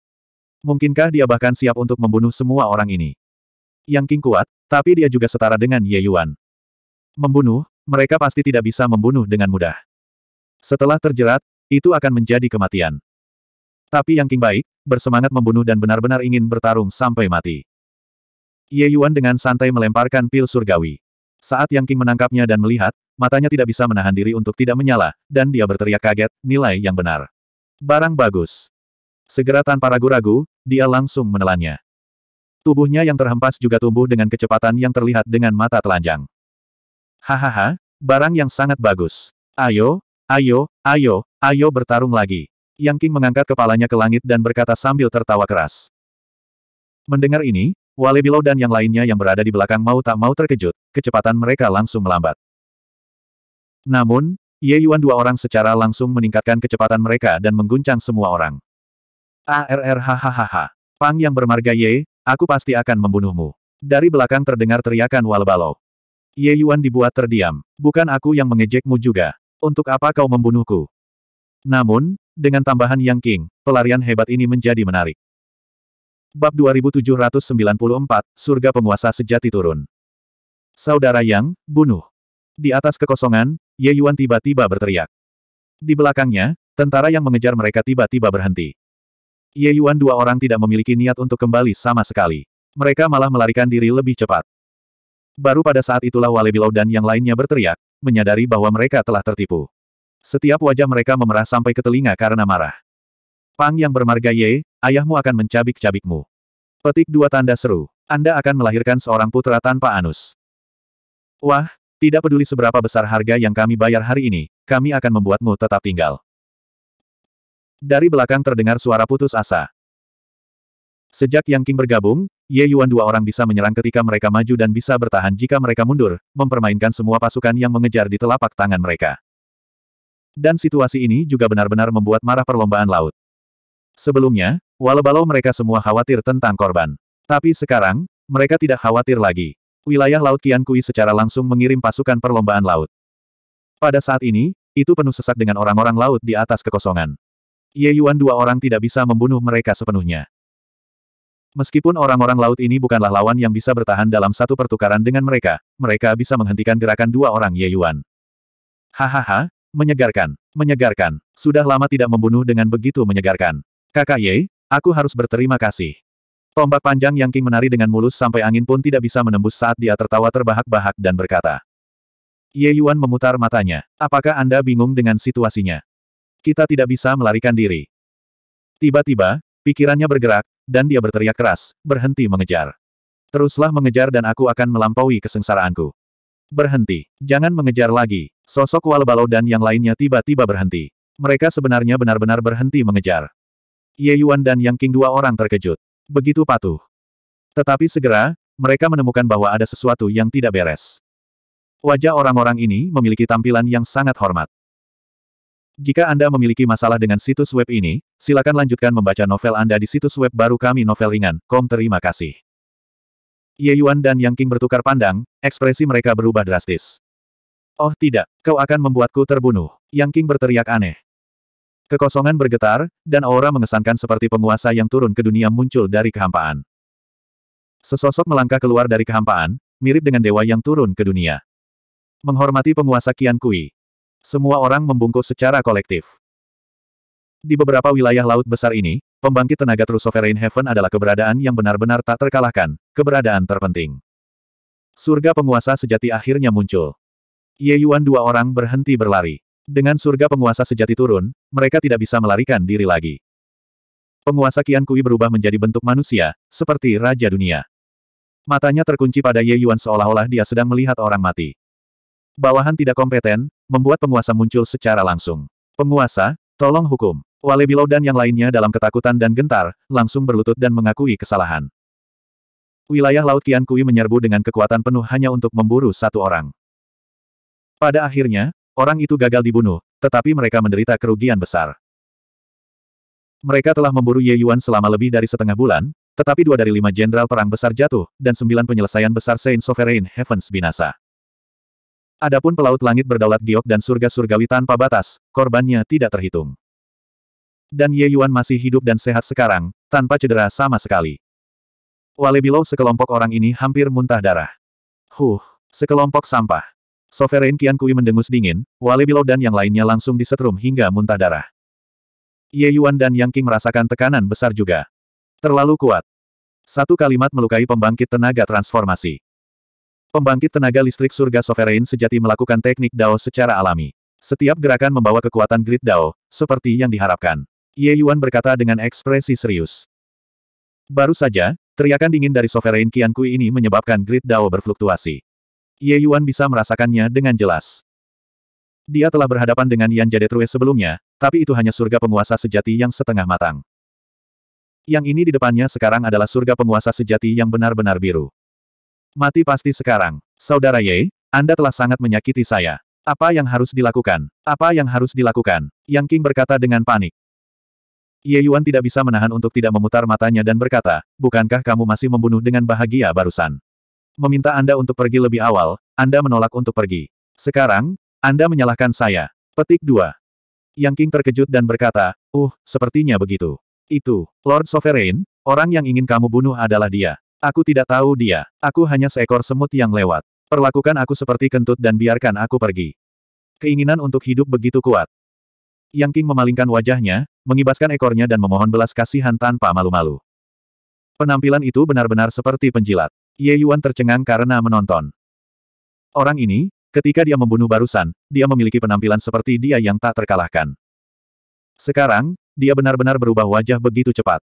Mungkinkah dia bahkan siap untuk membunuh semua orang ini? Yang King kuat, tapi dia juga setara dengan Ye Yuan. Membunuh, mereka pasti tidak bisa membunuh dengan mudah. Setelah terjerat, itu akan menjadi kematian. Tapi Yang King baik, bersemangat membunuh dan benar-benar ingin bertarung sampai mati. Ye Yuan dengan santai melemparkan pil surgawi. Saat Yang King menangkapnya dan melihat, matanya tidak bisa menahan diri untuk tidak menyala, dan dia berteriak kaget, nilai yang benar. Barang bagus. Segera tanpa ragu-ragu, dia langsung menelannya. Tubuhnya yang terhempas juga tumbuh dengan kecepatan yang terlihat dengan mata telanjang. Hahaha, barang yang sangat bagus. Ayo, ayo, ayo, ayo bertarung lagi. Yang King mengangkat kepalanya ke langit dan berkata sambil tertawa keras. Mendengar ini, Wale Bilau dan yang lainnya yang berada di belakang mau tak mau terkejut, kecepatan mereka langsung melambat. Namun, Ye Yuan dua orang secara langsung meningkatkan kecepatan mereka dan mengguncang semua orang. ARRHHHH. Pang yang bermarga Ye, aku pasti akan membunuhmu. Dari belakang terdengar teriakan Walbalau. Ye Yuan dibuat terdiam. Bukan aku yang mengejekmu juga. Untuk apa kau membunuhku? Namun, dengan tambahan Yang King, pelarian hebat ini menjadi menarik. Bab 2794, Surga Penguasa Sejati Turun Saudara Yang, bunuh. Di atas kekosongan, Ye Yuan tiba-tiba berteriak. Di belakangnya, tentara yang mengejar mereka tiba-tiba berhenti. Ye Yuan dua orang tidak memiliki niat untuk kembali sama sekali. Mereka malah melarikan diri lebih cepat. Baru pada saat itulah Wale Bilau dan yang lainnya berteriak, menyadari bahwa mereka telah tertipu. Setiap wajah mereka memerah sampai ke telinga karena marah. Pang yang bermarga Ye, ayahmu akan mencabik-cabikmu. Petik dua tanda seru. Anda akan melahirkan seorang putra tanpa anus. Wah, tidak peduli seberapa besar harga yang kami bayar hari ini, kami akan membuatmu tetap tinggal. Dari belakang terdengar suara putus asa. Sejak Yang King bergabung, Ye Yuan dua orang bisa menyerang ketika mereka maju dan bisa bertahan jika mereka mundur, mempermainkan semua pasukan yang mengejar di telapak tangan mereka dan situasi ini juga benar-benar membuat marah perlombaan laut. Sebelumnya, walau-balau mereka semua khawatir tentang korban. Tapi sekarang, mereka tidak khawatir lagi. Wilayah Laut Kian Kui secara langsung mengirim pasukan perlombaan laut. Pada saat ini, itu penuh sesak dengan orang-orang laut di atas kekosongan. Ye Yuan dua orang tidak bisa membunuh mereka sepenuhnya. Meskipun orang-orang laut ini bukanlah lawan yang bisa bertahan dalam satu pertukaran dengan mereka, mereka bisa menghentikan gerakan dua orang Ye Yuan. Hahaha, Menyegarkan, menyegarkan. Sudah lama tidak membunuh dengan begitu menyegarkan. Kakak Ye, aku harus berterima kasih. Tombak panjang yang King menari dengan mulus sampai angin pun tidak bisa menembus saat dia tertawa terbahak-bahak dan berkata. Ye Yuan memutar matanya. Apakah Anda bingung dengan situasinya? Kita tidak bisa melarikan diri. Tiba-tiba, pikirannya bergerak, dan dia berteriak keras, berhenti mengejar. Teruslah mengejar dan aku akan melampaui kesengsaraanku. Berhenti. Jangan mengejar lagi. Sosok Walbalo dan yang lainnya tiba-tiba berhenti. Mereka sebenarnya benar-benar berhenti mengejar. Ye Yuan dan Yang King dua orang terkejut. Begitu patuh. Tetapi segera, mereka menemukan bahwa ada sesuatu yang tidak beres. Wajah orang-orang ini memiliki tampilan yang sangat hormat. Jika Anda memiliki masalah dengan situs web ini, silakan lanjutkan membaca novel Anda di situs web baru kami novel kom terima kasih. Ye Yuan dan Yang King bertukar pandang, ekspresi mereka berubah drastis. Oh tidak, kau akan membuatku terbunuh. Yang King berteriak aneh. Kekosongan bergetar, dan aura mengesankan seperti penguasa yang turun ke dunia muncul dari kehampaan. Sesosok melangkah keluar dari kehampaan, mirip dengan dewa yang turun ke dunia. Menghormati penguasa Qian Kui. Semua orang membungkuk secara kolektif. Di beberapa wilayah laut besar ini, Pembangkit tenaga True Sovereign Heaven adalah keberadaan yang benar-benar tak terkalahkan, keberadaan terpenting. Surga penguasa sejati akhirnya muncul. Ye Yuan dua orang berhenti berlari. Dengan surga penguasa sejati turun, mereka tidak bisa melarikan diri lagi. Penguasa Qian Kui berubah menjadi bentuk manusia, seperti Raja Dunia. Matanya terkunci pada Ye Yuan seolah-olah dia sedang melihat orang mati. Bawahan tidak kompeten, membuat penguasa muncul secara langsung. Penguasa, tolong hukum. Wale Bilau dan yang lainnya dalam ketakutan dan gentar, langsung berlutut dan mengakui kesalahan. Wilayah Laut Kian Kui menyerbu dengan kekuatan penuh hanya untuk memburu satu orang. Pada akhirnya, orang itu gagal dibunuh, tetapi mereka menderita kerugian besar. Mereka telah memburu Ye Yuan selama lebih dari setengah bulan, tetapi dua dari lima jenderal perang besar jatuh, dan sembilan penyelesaian besar Saint Sovereign Heavens binasa. Adapun pelaut langit berdaulat giok dan surga surgawi tanpa batas, korbannya tidak terhitung. Dan Ye Yuan masih hidup dan sehat sekarang, tanpa cedera sama sekali. Walebilau sekelompok orang ini hampir muntah darah. Huh, sekelompok sampah. Sovereign Qian Kui mendengus dingin, Walebilau dan yang lainnya langsung disetrum hingga muntah darah. Ye Yuan dan Yang King merasakan tekanan besar juga. Terlalu kuat. Satu kalimat melukai pembangkit tenaga transformasi. Pembangkit tenaga listrik surga Sovereign sejati melakukan teknik Dao secara alami. Setiap gerakan membawa kekuatan grid Dao, seperti yang diharapkan. Ye Yuan berkata dengan ekspresi serius. Baru saja, teriakan dingin dari Sovereign Qian Kui ini menyebabkan grid Dao berfluktuasi. Ye Yuan bisa merasakannya dengan jelas. Dia telah berhadapan dengan Yan Jade True sebelumnya, tapi itu hanya surga penguasa sejati yang setengah matang. Yang ini di depannya sekarang adalah surga penguasa sejati yang benar-benar biru. Mati pasti sekarang. Saudara Ye, Anda telah sangat menyakiti saya. Apa yang harus dilakukan? Apa yang harus dilakukan? Yang King berkata dengan panik. Ye Yuan tidak bisa menahan untuk tidak memutar matanya dan berkata, bukankah kamu masih membunuh dengan bahagia barusan? Meminta Anda untuk pergi lebih awal, Anda menolak untuk pergi. Sekarang, Anda menyalahkan saya. Petik 2. Yang King terkejut dan berkata, uh, sepertinya begitu. Itu, Lord Sovereign, orang yang ingin kamu bunuh adalah dia. Aku tidak tahu dia. Aku hanya seekor semut yang lewat. Perlakukan aku seperti kentut dan biarkan aku pergi. Keinginan untuk hidup begitu kuat. Yang King memalingkan wajahnya, mengibaskan ekornya dan memohon belas kasihan tanpa malu-malu. Penampilan itu benar-benar seperti penjilat. Ye Yuan tercengang karena menonton. Orang ini, ketika dia membunuh barusan, dia memiliki penampilan seperti dia yang tak terkalahkan. Sekarang, dia benar-benar berubah wajah begitu cepat.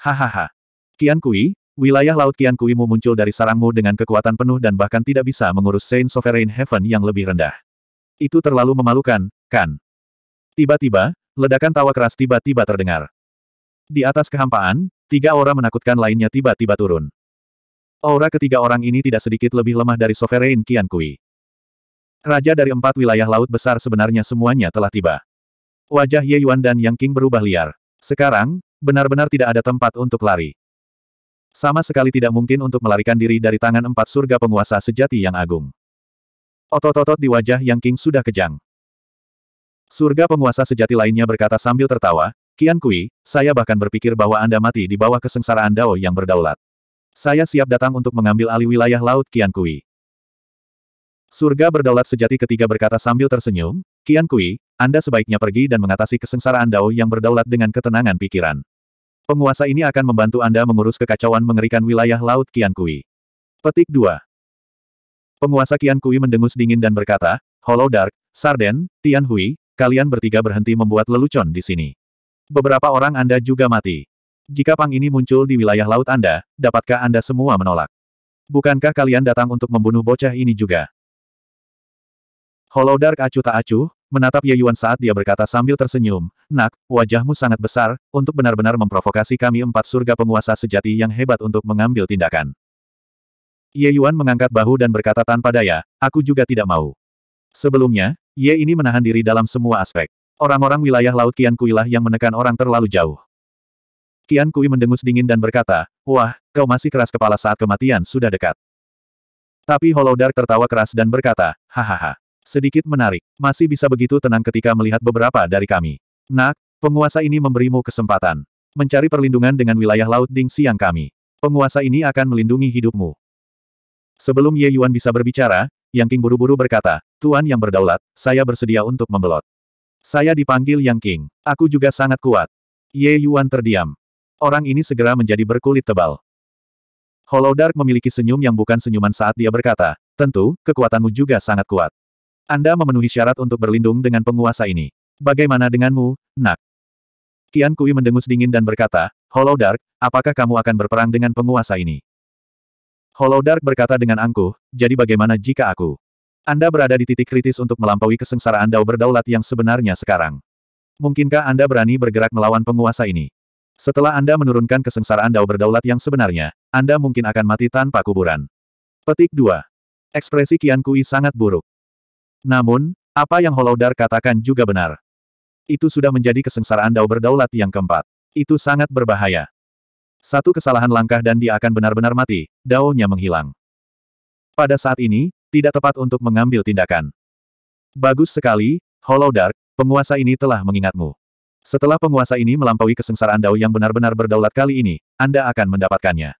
Hahaha. Kian Kui, wilayah laut Kian Kui mu muncul dari sarangmu dengan kekuatan penuh dan bahkan tidak bisa mengurus Saint Sovereign Heaven yang lebih rendah. Itu terlalu memalukan, kan? Tiba-tiba, ledakan tawa keras tiba-tiba terdengar. Di atas kehampaan, tiga aura menakutkan lainnya tiba-tiba turun. Aura ketiga orang ini tidak sedikit lebih lemah dari Sovereign Qian Kui. Raja dari empat wilayah laut besar sebenarnya semuanya telah tiba. Wajah Ye Yuan dan Yang King berubah liar. Sekarang, benar-benar tidak ada tempat untuk lari. Sama sekali tidak mungkin untuk melarikan diri dari tangan empat surga penguasa sejati yang agung. Otot-otot di wajah Yang King sudah kejang. Surga penguasa sejati lainnya berkata sambil tertawa, Kian Kui, saya bahkan berpikir bahwa Anda mati di bawah kesengsaraan Dao yang berdaulat. Saya siap datang untuk mengambil alih wilayah laut Kian Kui. Surga berdaulat sejati ketiga berkata sambil tersenyum, Kian Kui, Anda sebaiknya pergi dan mengatasi kesengsaraan Dao yang berdaulat dengan ketenangan pikiran. Penguasa ini akan membantu Anda mengurus kekacauan mengerikan wilayah laut Kian Kui. Petik 2. Penguasa Kian Kui mendengus dingin dan berkata, Hollow Dark, Sarden, Tian Hui, kalian bertiga berhenti membuat lelucon di sini. Beberapa orang Anda juga mati. Jika pang ini muncul di wilayah laut Anda, dapatkah Anda semua menolak? Bukankah kalian datang untuk membunuh bocah ini juga? Hollow Dark acuh tak acuh, menatap Ye Yuan saat dia berkata sambil tersenyum, Nak, wajahmu sangat besar, untuk benar-benar memprovokasi kami empat surga penguasa sejati yang hebat untuk mengambil tindakan. Ye Yuan mengangkat bahu dan berkata tanpa daya, aku juga tidak mau. Sebelumnya, Ye ini menahan diri dalam semua aspek. Orang-orang wilayah Laut Kian lah yang menekan orang terlalu jauh. Kian Kui mendengus dingin dan berkata, Wah, kau masih keras kepala saat kematian sudah dekat. Tapi Hollow Dark tertawa keras dan berkata, Hahaha. Sedikit menarik. Masih bisa begitu tenang ketika melihat beberapa dari kami. Nak, penguasa ini memberimu kesempatan. Mencari perlindungan dengan wilayah Laut Ding Siang kami. Penguasa ini akan melindungi hidupmu. Sebelum Ye Yuan bisa berbicara, yang King buru-buru berkata, Tuan yang berdaulat, saya bersedia untuk membelot. Saya dipanggil Yang King. Aku juga sangat kuat. Ye Yuan terdiam. Orang ini segera menjadi berkulit tebal. Hollow Dark memiliki senyum yang bukan senyuman saat dia berkata, tentu, kekuatanmu juga sangat kuat. Anda memenuhi syarat untuk berlindung dengan penguasa ini. Bagaimana denganmu, nak? Kian Kui mendengus dingin dan berkata, Hollow Dark, apakah kamu akan berperang dengan penguasa ini? Hollow Dark berkata dengan angkuh, jadi bagaimana jika aku? Anda berada di titik kritis untuk melampaui kesengsaraan Dao berdaulat yang sebenarnya sekarang. Mungkinkah Anda berani bergerak melawan penguasa ini? Setelah Anda menurunkan kesengsaraan Dao berdaulat yang sebenarnya, Anda mungkin akan mati tanpa kuburan. Petik 2. Ekspresi Kian Kui sangat buruk. Namun, apa yang Hollow Dark katakan juga benar. Itu sudah menjadi kesengsaraan Dao berdaulat yang keempat. Itu sangat berbahaya. Satu kesalahan langkah dan dia akan benar-benar mati, Daunnya menghilang. Pada saat ini, tidak tepat untuk mengambil tindakan. Bagus sekali, Hollow Dark, penguasa ini telah mengingatmu. Setelah penguasa ini melampaui kesengsaraan Dao yang benar-benar berdaulat kali ini, Anda akan mendapatkannya.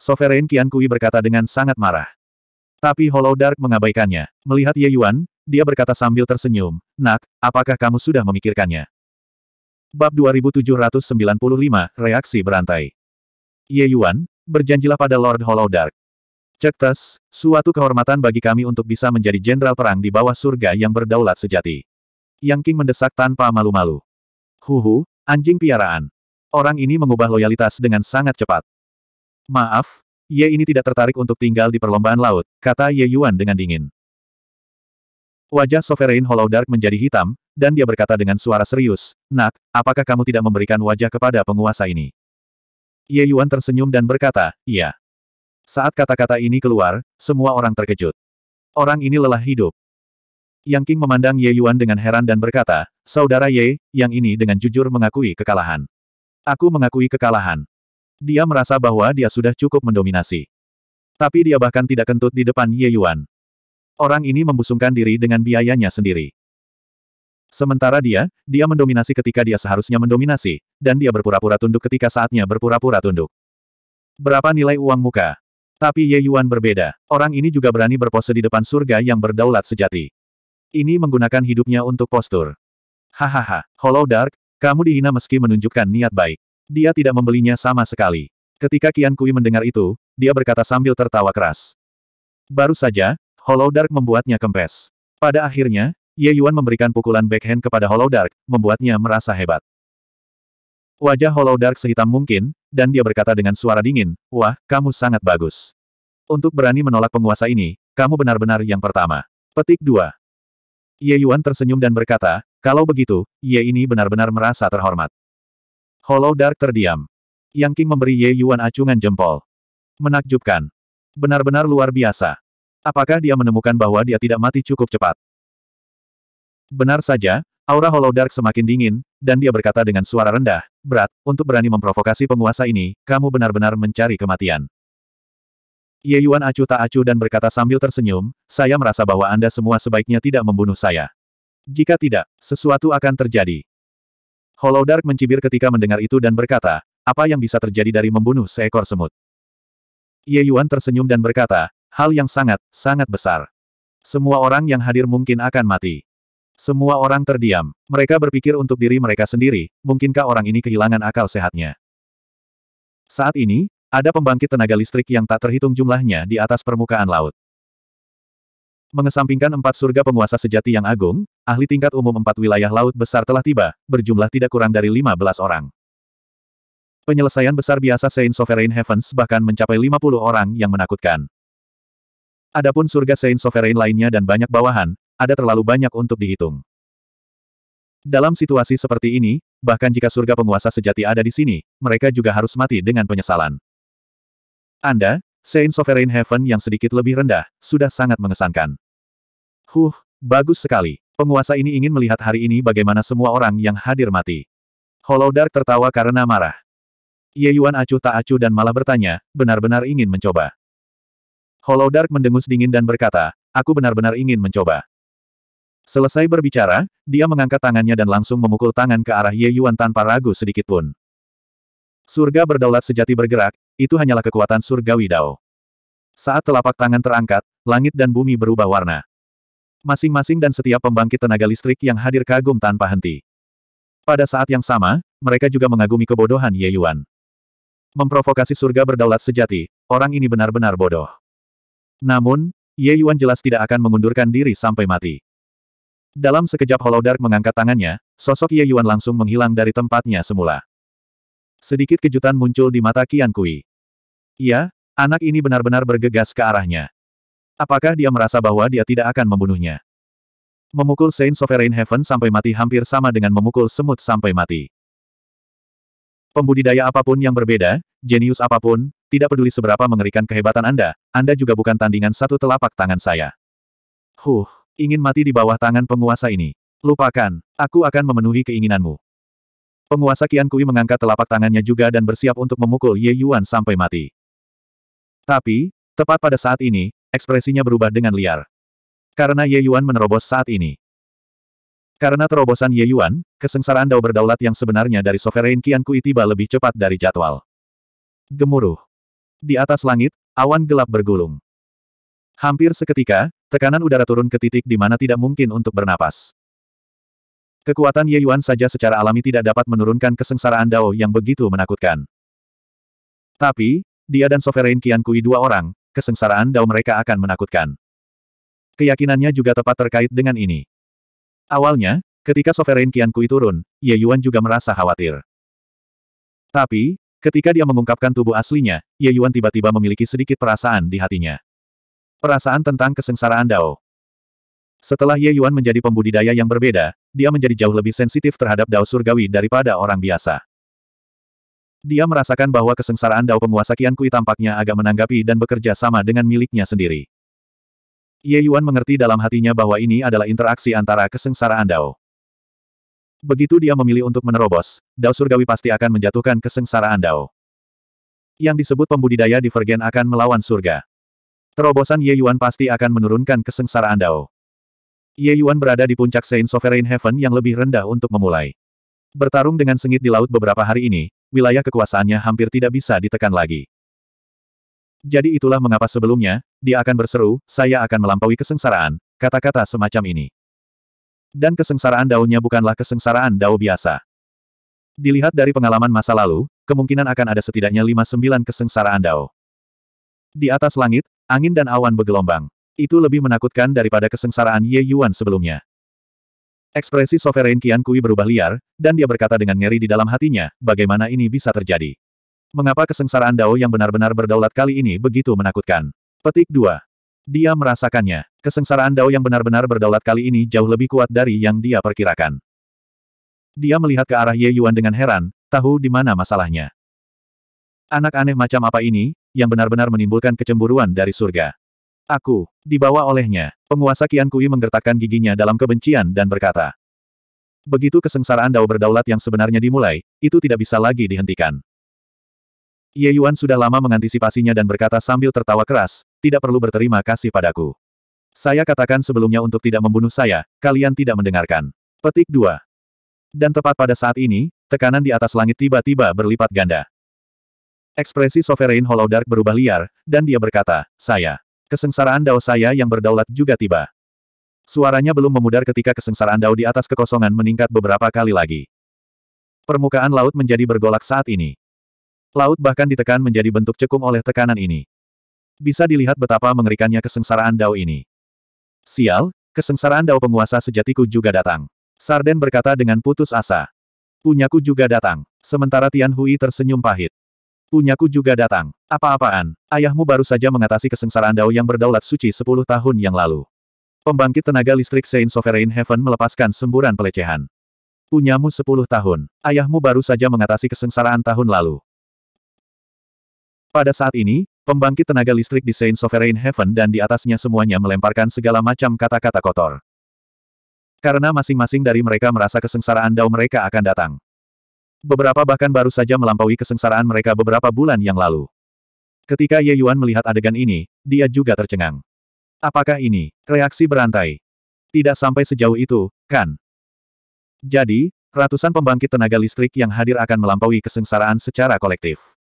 Sovereign Qian Kui berkata dengan sangat marah. Tapi Hollow Dark mengabaikannya. Melihat Ye Yuan, dia berkata sambil tersenyum, Nak, apakah kamu sudah memikirkannya? Bab 2795, Reaksi Berantai Ye Yuan, berjanjilah pada Lord Hollow Dark. Cektes, suatu kehormatan bagi kami untuk bisa menjadi jenderal perang di bawah surga yang berdaulat sejati. Yang King mendesak tanpa malu-malu. Huhu, anjing piaraan. Orang ini mengubah loyalitas dengan sangat cepat. Maaf, Ye ini tidak tertarik untuk tinggal di perlombaan laut, kata Ye Yuan dengan dingin. Wajah Sovereign Hollow Dark menjadi hitam, dan dia berkata dengan suara serius, Nak, apakah kamu tidak memberikan wajah kepada penguasa ini? Ye Yuan tersenyum dan berkata, iya. Saat kata-kata ini keluar, semua orang terkejut. Orang ini lelah hidup. Yang King memandang Ye Yuan dengan heran dan berkata, Saudara Ye, yang ini dengan jujur mengakui kekalahan. Aku mengakui kekalahan. Dia merasa bahwa dia sudah cukup mendominasi. Tapi dia bahkan tidak kentut di depan Ye Yuan. Orang ini membusungkan diri dengan biayanya sendiri. Sementara dia, dia mendominasi ketika dia seharusnya mendominasi, dan dia berpura-pura tunduk ketika saatnya berpura-pura tunduk. Berapa nilai uang muka? Tapi Ye Yuan berbeda. Orang ini juga berani berpose di depan surga yang berdaulat sejati. Ini menggunakan hidupnya untuk postur. Hahaha, Hollow Dark, kamu dihina meski menunjukkan niat baik. Dia tidak membelinya sama sekali. Ketika Qian Kui mendengar itu, dia berkata sambil tertawa keras. Baru saja, Hollow Dark membuatnya kempes. Pada akhirnya, Ye Yuan memberikan pukulan backhand kepada Hollow Dark, membuatnya merasa hebat. Wajah Hollow Dark sehitam mungkin, dan dia berkata dengan suara dingin, Wah, kamu sangat bagus. Untuk berani menolak penguasa ini, kamu benar-benar yang pertama. Petik 2. Ye Yuan tersenyum dan berkata, kalau begitu, Ye ini benar-benar merasa terhormat. Hollow Dark terdiam. Yang King memberi Ye Yuan acungan jempol. Menakjubkan. Benar-benar luar biasa. Apakah dia menemukan bahwa dia tidak mati cukup cepat? Benar saja, aura Hollow Dark semakin dingin, dan dia berkata dengan suara rendah, berat, untuk berani memprovokasi penguasa ini, kamu benar-benar mencari kematian. Ye Yuan acuh tak acuh dan berkata sambil tersenyum, saya merasa bahwa Anda semua sebaiknya tidak membunuh saya. Jika tidak, sesuatu akan terjadi. Hollow Dark mencibir ketika mendengar itu dan berkata, apa yang bisa terjadi dari membunuh seekor semut? Ye Yuan tersenyum dan berkata, hal yang sangat, sangat besar. Semua orang yang hadir mungkin akan mati. Semua orang terdiam. Mereka berpikir untuk diri mereka sendiri, mungkinkah orang ini kehilangan akal sehatnya? Saat ini, ada pembangkit tenaga listrik yang tak terhitung jumlahnya di atas permukaan laut. Mengesampingkan empat surga penguasa sejati yang agung, ahli tingkat umum empat wilayah laut besar telah tiba, berjumlah tidak kurang dari 15 orang. Penyelesaian besar biasa Saint Sovereign Heavens bahkan mencapai 50 orang yang menakutkan. Adapun surga Saint Sovereign lainnya dan banyak bawahan, ada terlalu banyak untuk dihitung. Dalam situasi seperti ini, bahkan jika surga penguasa sejati ada di sini, mereka juga harus mati dengan penyesalan. Anda, Saint Sovereign Heaven yang sedikit lebih rendah, sudah sangat mengesankan. Huh, bagus sekali. Penguasa ini ingin melihat hari ini bagaimana semua orang yang hadir mati. Hollow Dark tertawa karena marah. Ye Yuan acuh tak acuh dan malah bertanya, benar-benar ingin mencoba. Hollow Dark mendengus dingin dan berkata, aku benar-benar ingin mencoba. Selesai berbicara, dia mengangkat tangannya dan langsung memukul tangan ke arah Ye Yuan tanpa ragu sedikit pun. Surga berdaulat sejati bergerak, itu hanyalah kekuatan surgawi Dao. Saat telapak tangan terangkat, langit dan bumi berubah warna. Masing-masing dan setiap pembangkit tenaga listrik yang hadir kagum tanpa henti. Pada saat yang sama, mereka juga mengagumi kebodohan Ye Yuan. Memprovokasi surga berdaulat sejati, orang ini benar-benar bodoh. Namun, Ye Yuan jelas tidak akan mengundurkan diri sampai mati. Dalam sekejap Hollow Dark mengangkat tangannya, sosok Ye Yuan langsung menghilang dari tempatnya semula. Sedikit kejutan muncul di mata Qian Kui. Iya, anak ini benar-benar bergegas ke arahnya. Apakah dia merasa bahwa dia tidak akan membunuhnya? Memukul Saint Sovereign Heaven sampai mati hampir sama dengan memukul semut sampai mati. Pembudidaya apapun yang berbeda, jenius apapun, tidak peduli seberapa mengerikan kehebatan Anda, Anda juga bukan tandingan satu telapak tangan saya. Huh. Ingin mati di bawah tangan penguasa ini. Lupakan, aku akan memenuhi keinginanmu. Penguasa Qian Kui mengangkat telapak tangannya juga dan bersiap untuk memukul Ye Yuan sampai mati. Tapi, tepat pada saat ini, ekspresinya berubah dengan liar. Karena Ye Yuan menerobos saat ini. Karena terobosan Ye Yuan, kesengsaraan Dao berdaulat yang sebenarnya dari Sovereign Qian Kui tiba lebih cepat dari jadwal. Gemuruh. Di atas langit, awan gelap bergulung. Hampir seketika, Tekanan udara turun ke titik di mana tidak mungkin untuk bernapas. Kekuatan Ye Yuan saja secara alami tidak dapat menurunkan kesengsaraan Dao yang begitu menakutkan. Tapi, dia dan Sovereign Qian Kui dua orang, kesengsaraan Dao mereka akan menakutkan. Keyakinannya juga tepat terkait dengan ini. Awalnya, ketika Sovereign Qian Kui turun, Ye Yuan juga merasa khawatir. Tapi, ketika dia mengungkapkan tubuh aslinya, Ye Yuan tiba-tiba memiliki sedikit perasaan di hatinya. Perasaan tentang kesengsaraan Dao. Setelah Ye Yuan menjadi pembudidaya yang berbeda, dia menjadi jauh lebih sensitif terhadap Dao surgawi daripada orang biasa. Dia merasakan bahwa kesengsaraan Dao penguasa Kian Kui tampaknya agak menanggapi dan bekerja sama dengan miliknya sendiri. Ye Yuan mengerti dalam hatinya bahwa ini adalah interaksi antara kesengsaraan Dao. Begitu dia memilih untuk menerobos, Dao Surgawi pasti akan menjatuhkan kesengsaraan Dao. Yang disebut pembudidaya divergen akan melawan surga. Terobosan Ye Yuan pasti akan menurunkan kesengsaraan Dao. Ye Yuan berada di puncak Saint Sovereign Heaven yang lebih rendah untuk memulai. Bertarung dengan sengit di laut beberapa hari ini, wilayah kekuasaannya hampir tidak bisa ditekan lagi. Jadi itulah mengapa sebelumnya, dia akan berseru, saya akan melampaui kesengsaraan, kata-kata semacam ini. Dan kesengsaraan daunya bukanlah kesengsaraan Dao biasa. Dilihat dari pengalaman masa lalu, kemungkinan akan ada setidaknya 59 kesengsaraan dao. Di atas langit, Angin dan awan bergelombang. Itu lebih menakutkan daripada kesengsaraan Ye Yuan sebelumnya. Ekspresi Sovereign Qian Kui berubah liar, dan dia berkata dengan ngeri di dalam hatinya, bagaimana ini bisa terjadi. Mengapa kesengsaraan Dao yang benar-benar berdaulat kali ini begitu menakutkan? Petik 2. Dia merasakannya. Kesengsaraan Dao yang benar-benar berdaulat kali ini jauh lebih kuat dari yang dia perkirakan. Dia melihat ke arah Ye Yuan dengan heran, tahu di mana masalahnya. Anak aneh macam apa ini, yang benar-benar menimbulkan kecemburuan dari surga. Aku, dibawa olehnya, penguasa Kian Kui menggertakkan giginya dalam kebencian dan berkata. Begitu kesengsaraan dao berdaulat yang sebenarnya dimulai, itu tidak bisa lagi dihentikan. Ye Yuan sudah lama mengantisipasinya dan berkata sambil tertawa keras, tidak perlu berterima kasih padaku. Saya katakan sebelumnya untuk tidak membunuh saya, kalian tidak mendengarkan. Petik 2. Dan tepat pada saat ini, tekanan di atas langit tiba-tiba berlipat ganda. Ekspresi Sovereign Hollow Dark berubah liar, dan dia berkata, saya. Kesengsaraan Dao saya yang berdaulat juga tiba. Suaranya belum memudar ketika kesengsaraan Dao di atas kekosongan meningkat beberapa kali lagi. Permukaan laut menjadi bergolak saat ini. Laut bahkan ditekan menjadi bentuk cekung oleh tekanan ini. Bisa dilihat betapa mengerikannya kesengsaraan Dao ini. Sial, kesengsaraan Dao penguasa sejatiku juga datang. Sarden berkata dengan putus asa. Punyaku juga datang. Sementara Tian Hui tersenyum pahit. Punyaku juga datang. Apa-apaan, ayahmu baru saja mengatasi kesengsaraan Dao yang berdaulat suci 10 tahun yang lalu. Pembangkit tenaga listrik Saint Sovereign Heaven melepaskan semburan pelecehan. Punyamu 10 tahun, ayahmu baru saja mengatasi kesengsaraan tahun lalu. Pada saat ini, pembangkit tenaga listrik di Saint Sovereign Heaven dan di atasnya semuanya melemparkan segala macam kata-kata kotor. Karena masing-masing dari mereka merasa kesengsaraan Dao mereka akan datang. Beberapa bahkan baru saja melampaui kesengsaraan mereka beberapa bulan yang lalu. Ketika Ye Yuan melihat adegan ini, dia juga tercengang. Apakah ini reaksi berantai? Tidak sampai sejauh itu, kan? Jadi, ratusan pembangkit tenaga listrik yang hadir akan melampaui kesengsaraan secara kolektif.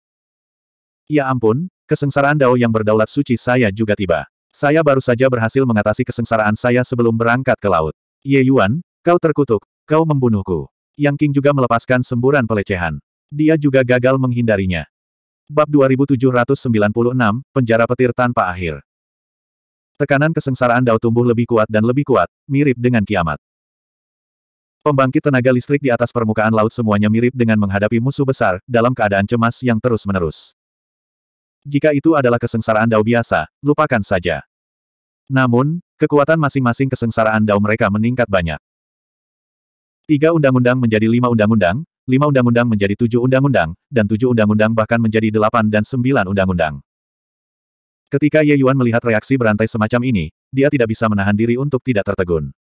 Ya ampun, kesengsaraan Dao yang berdaulat suci saya juga tiba. Saya baru saja berhasil mengatasi kesengsaraan saya sebelum berangkat ke laut. Ye Yuan, kau terkutuk, kau membunuhku. Yang King juga melepaskan semburan pelecehan. Dia juga gagal menghindarinya. Bab 2796, Penjara Petir Tanpa Akhir. Tekanan kesengsaraan Dao tumbuh lebih kuat dan lebih kuat, mirip dengan kiamat. Pembangkit tenaga listrik di atas permukaan laut semuanya mirip dengan menghadapi musuh besar, dalam keadaan cemas yang terus-menerus. Jika itu adalah kesengsaraan Dao biasa, lupakan saja. Namun, kekuatan masing-masing kesengsaraan Dao mereka meningkat banyak. Tiga undang-undang menjadi lima undang-undang, lima undang-undang menjadi tujuh undang-undang, dan tujuh undang-undang bahkan menjadi delapan dan sembilan undang-undang. Ketika Ye Yuan melihat reaksi berantai semacam ini, dia tidak bisa menahan diri untuk tidak tertegun.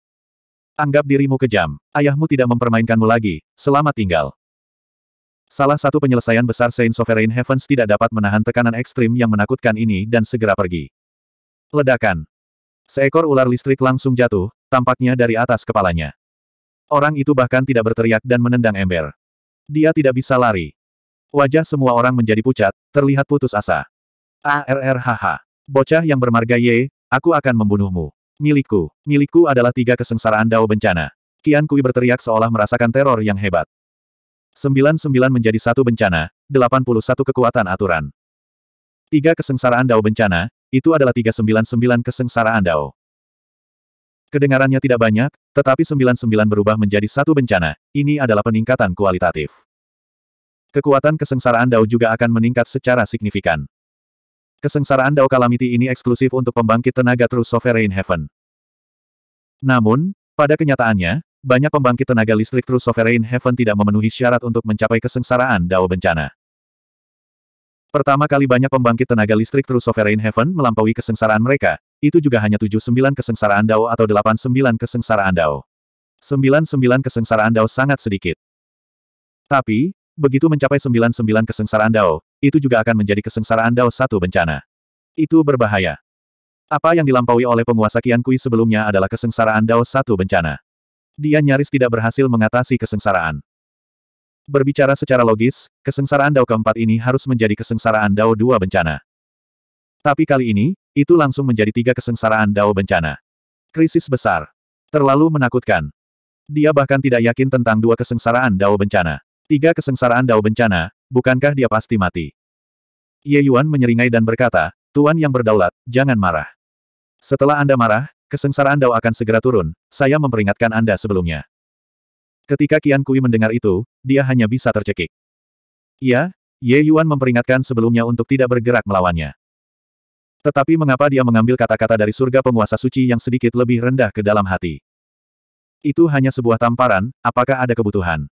Anggap dirimu kejam, ayahmu tidak mempermainkanmu lagi, selamat tinggal. Salah satu penyelesaian besar Saint Sovereign Heavens tidak dapat menahan tekanan ekstrim yang menakutkan ini dan segera pergi. Ledakan. Seekor ular listrik langsung jatuh, tampaknya dari atas kepalanya. Orang itu bahkan tidak berteriak dan menendang ember. Dia tidak bisa lari. Wajah semua orang menjadi pucat, terlihat putus asa. ARRHH. Bocah yang bermarga Ye, aku akan membunuhmu. Milikku. Milikku adalah tiga kesengsaraan dao bencana. Kian Kui berteriak seolah merasakan teror yang hebat. 99 menjadi satu bencana, 81 kekuatan aturan. Tiga kesengsaraan dao bencana, itu adalah 399 kesengsaraan dao. Kedengarannya tidak banyak, tetapi 99 berubah menjadi satu bencana. Ini adalah peningkatan kualitatif. Kekuatan kesengsaraan Dao juga akan meningkat secara signifikan. Kesengsaraan Dao Calamity ini eksklusif untuk pembangkit tenaga True Sovereign Heaven. Namun, pada kenyataannya, banyak pembangkit tenaga listrik True Sovereign Heaven tidak memenuhi syarat untuk mencapai kesengsaraan Dao bencana. Pertama kali banyak pembangkit tenaga listrik True Sovereign Heaven melampaui kesengsaraan mereka, itu juga hanya 79 kesengsaraan Dao atau 89 kesengsaraan Dao. 99 kesengsaraan Dao sangat sedikit. Tapi, begitu mencapai 99 kesengsaraan Dao, itu juga akan menjadi kesengsaraan Dao satu bencana. Itu berbahaya. Apa yang dilampaui oleh penguasa Kian Kui sebelumnya adalah kesengsaraan Dao satu bencana. Dia nyaris tidak berhasil mengatasi kesengsaraan. Berbicara secara logis, kesengsaraan Dao keempat ini harus menjadi kesengsaraan Dao dua bencana. Tapi kali ini, itu langsung menjadi tiga kesengsaraan Dao bencana. Krisis besar. Terlalu menakutkan. Dia bahkan tidak yakin tentang dua kesengsaraan Dao bencana. Tiga kesengsaraan Dao bencana, bukankah dia pasti mati? Ye Yuan menyeringai dan berkata, Tuan yang berdaulat, jangan marah. Setelah Anda marah, kesengsaraan Dao akan segera turun, saya memperingatkan Anda sebelumnya. Ketika Qian Kui mendengar itu, dia hanya bisa tercekik. Ya, Ye Yuan memperingatkan sebelumnya untuk tidak bergerak melawannya. Tetapi mengapa dia mengambil kata-kata dari surga penguasa suci yang sedikit lebih rendah ke dalam hati? Itu hanya sebuah tamparan, apakah ada kebutuhan?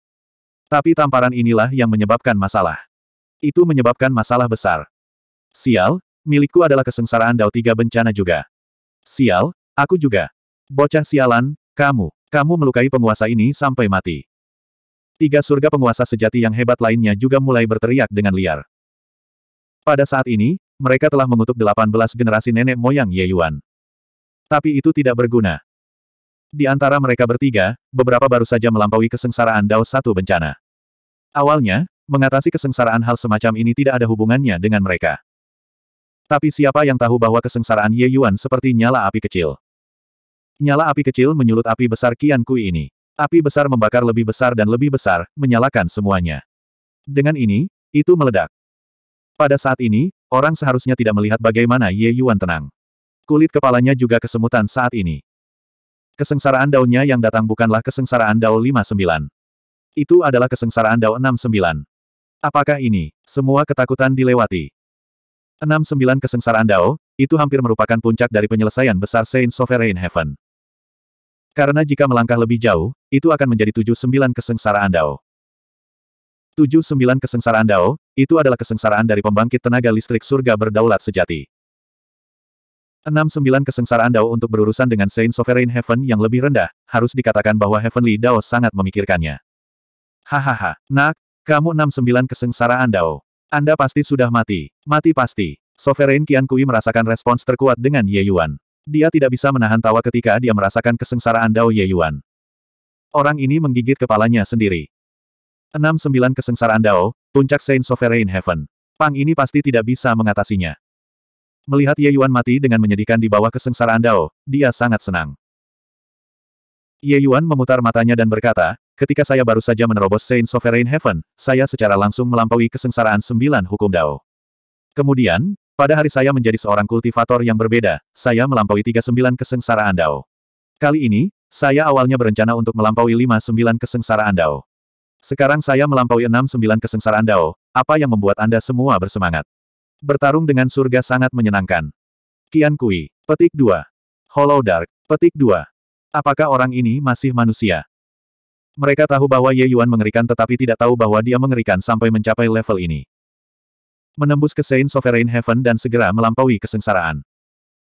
Tapi tamparan inilah yang menyebabkan masalah. Itu menyebabkan masalah besar. Sial, milikku adalah kesengsaraan dao tiga bencana juga. Sial, aku juga. Bocah sialan, kamu, kamu melukai penguasa ini sampai mati. Tiga surga penguasa sejati yang hebat lainnya juga mulai berteriak dengan liar. Pada saat ini, mereka telah mengutuk 18 generasi nenek moyang Ye Yuan. Tapi itu tidak berguna. Di antara mereka bertiga, beberapa baru saja melampaui kesengsaraan Dao satu bencana. Awalnya, mengatasi kesengsaraan hal semacam ini tidak ada hubungannya dengan mereka. Tapi siapa yang tahu bahwa kesengsaraan Ye Yuan seperti nyala api kecil? Nyala api kecil menyulut api besar Qian Kui ini. Api besar membakar lebih besar dan lebih besar, menyalakan semuanya. Dengan ini, itu meledak. Pada saat ini, Orang seharusnya tidak melihat bagaimana Ye Yuan tenang. Kulit kepalanya juga kesemutan saat ini. Kesengsaraan daunnya yang datang bukanlah kesengsaraan dao 59. Itu adalah kesengsaraan dao 69. Apakah ini, semua ketakutan dilewati? 69 kesengsaraan dao, itu hampir merupakan puncak dari penyelesaian besar Saint Sovereign Heaven. Karena jika melangkah lebih jauh, itu akan menjadi 79 kesengsaraan dao. 79 kesengsaraan dao, itu adalah kesengsaraan dari pembangkit tenaga listrik surga berdaulat sejati. 69 Kesengsaraan Dao untuk berurusan dengan Saint Sovereign Heaven yang lebih rendah, harus dikatakan bahwa Heavenly Dao sangat memikirkannya. Hahaha, nak, kamu 69 Kesengsaraan Dao. Anda pasti sudah mati. Mati pasti. Sovereign Qian Kui merasakan respons terkuat dengan Ye Yuan. Dia tidak bisa menahan tawa ketika dia merasakan kesengsaraan Dao Ye Yuan. Orang ini menggigit kepalanya sendiri. 69 Kesengsaraan Dao, Puncak Saint Sovereign Heaven. Pang ini pasti tidak bisa mengatasinya. Melihat Ye Yuan mati dengan menyedihkan di bawah kesengsaraan Dao, dia sangat senang. Ye Yuan memutar matanya dan berkata, ketika saya baru saja menerobos Saint Sovereign Heaven, saya secara langsung melampaui kesengsaraan sembilan hukum Dao. Kemudian, pada hari saya menjadi seorang kultivator yang berbeda, saya melampaui tiga sembilan kesengsaraan Dao. Kali ini, saya awalnya berencana untuk melampaui lima sembilan kesengsaraan Dao. Sekarang saya melampaui enam sembilan kesengsaraan Dao, apa yang membuat Anda semua bersemangat? Bertarung dengan surga sangat menyenangkan. Kian Kui, petik dua. Hollow Dark, petik dua. Apakah orang ini masih manusia? Mereka tahu bahwa Ye Yuan mengerikan tetapi tidak tahu bahwa dia mengerikan sampai mencapai level ini. Menembus ke Saint Sovereign Heaven dan segera melampaui kesengsaraan.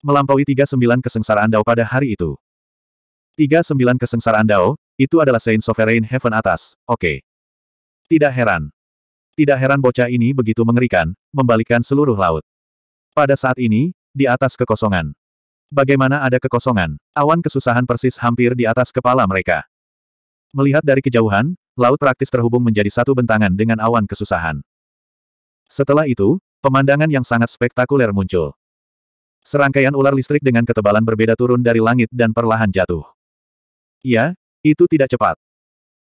Melampaui tiga sembilan kesengsaraan Dao pada hari itu. Tiga sembilan kesengsaraan Dao, itu adalah Saint Sovereign Heaven atas, oke. Okay. Tidak heran. Tidak heran bocah ini begitu mengerikan, membalikkan seluruh laut. Pada saat ini, di atas kekosongan. Bagaimana ada kekosongan? Awan kesusahan persis hampir di atas kepala mereka. Melihat dari kejauhan, laut praktis terhubung menjadi satu bentangan dengan awan kesusahan. Setelah itu, pemandangan yang sangat spektakuler muncul. Serangkaian ular listrik dengan ketebalan berbeda turun dari langit dan perlahan jatuh. Ya. Itu tidak cepat.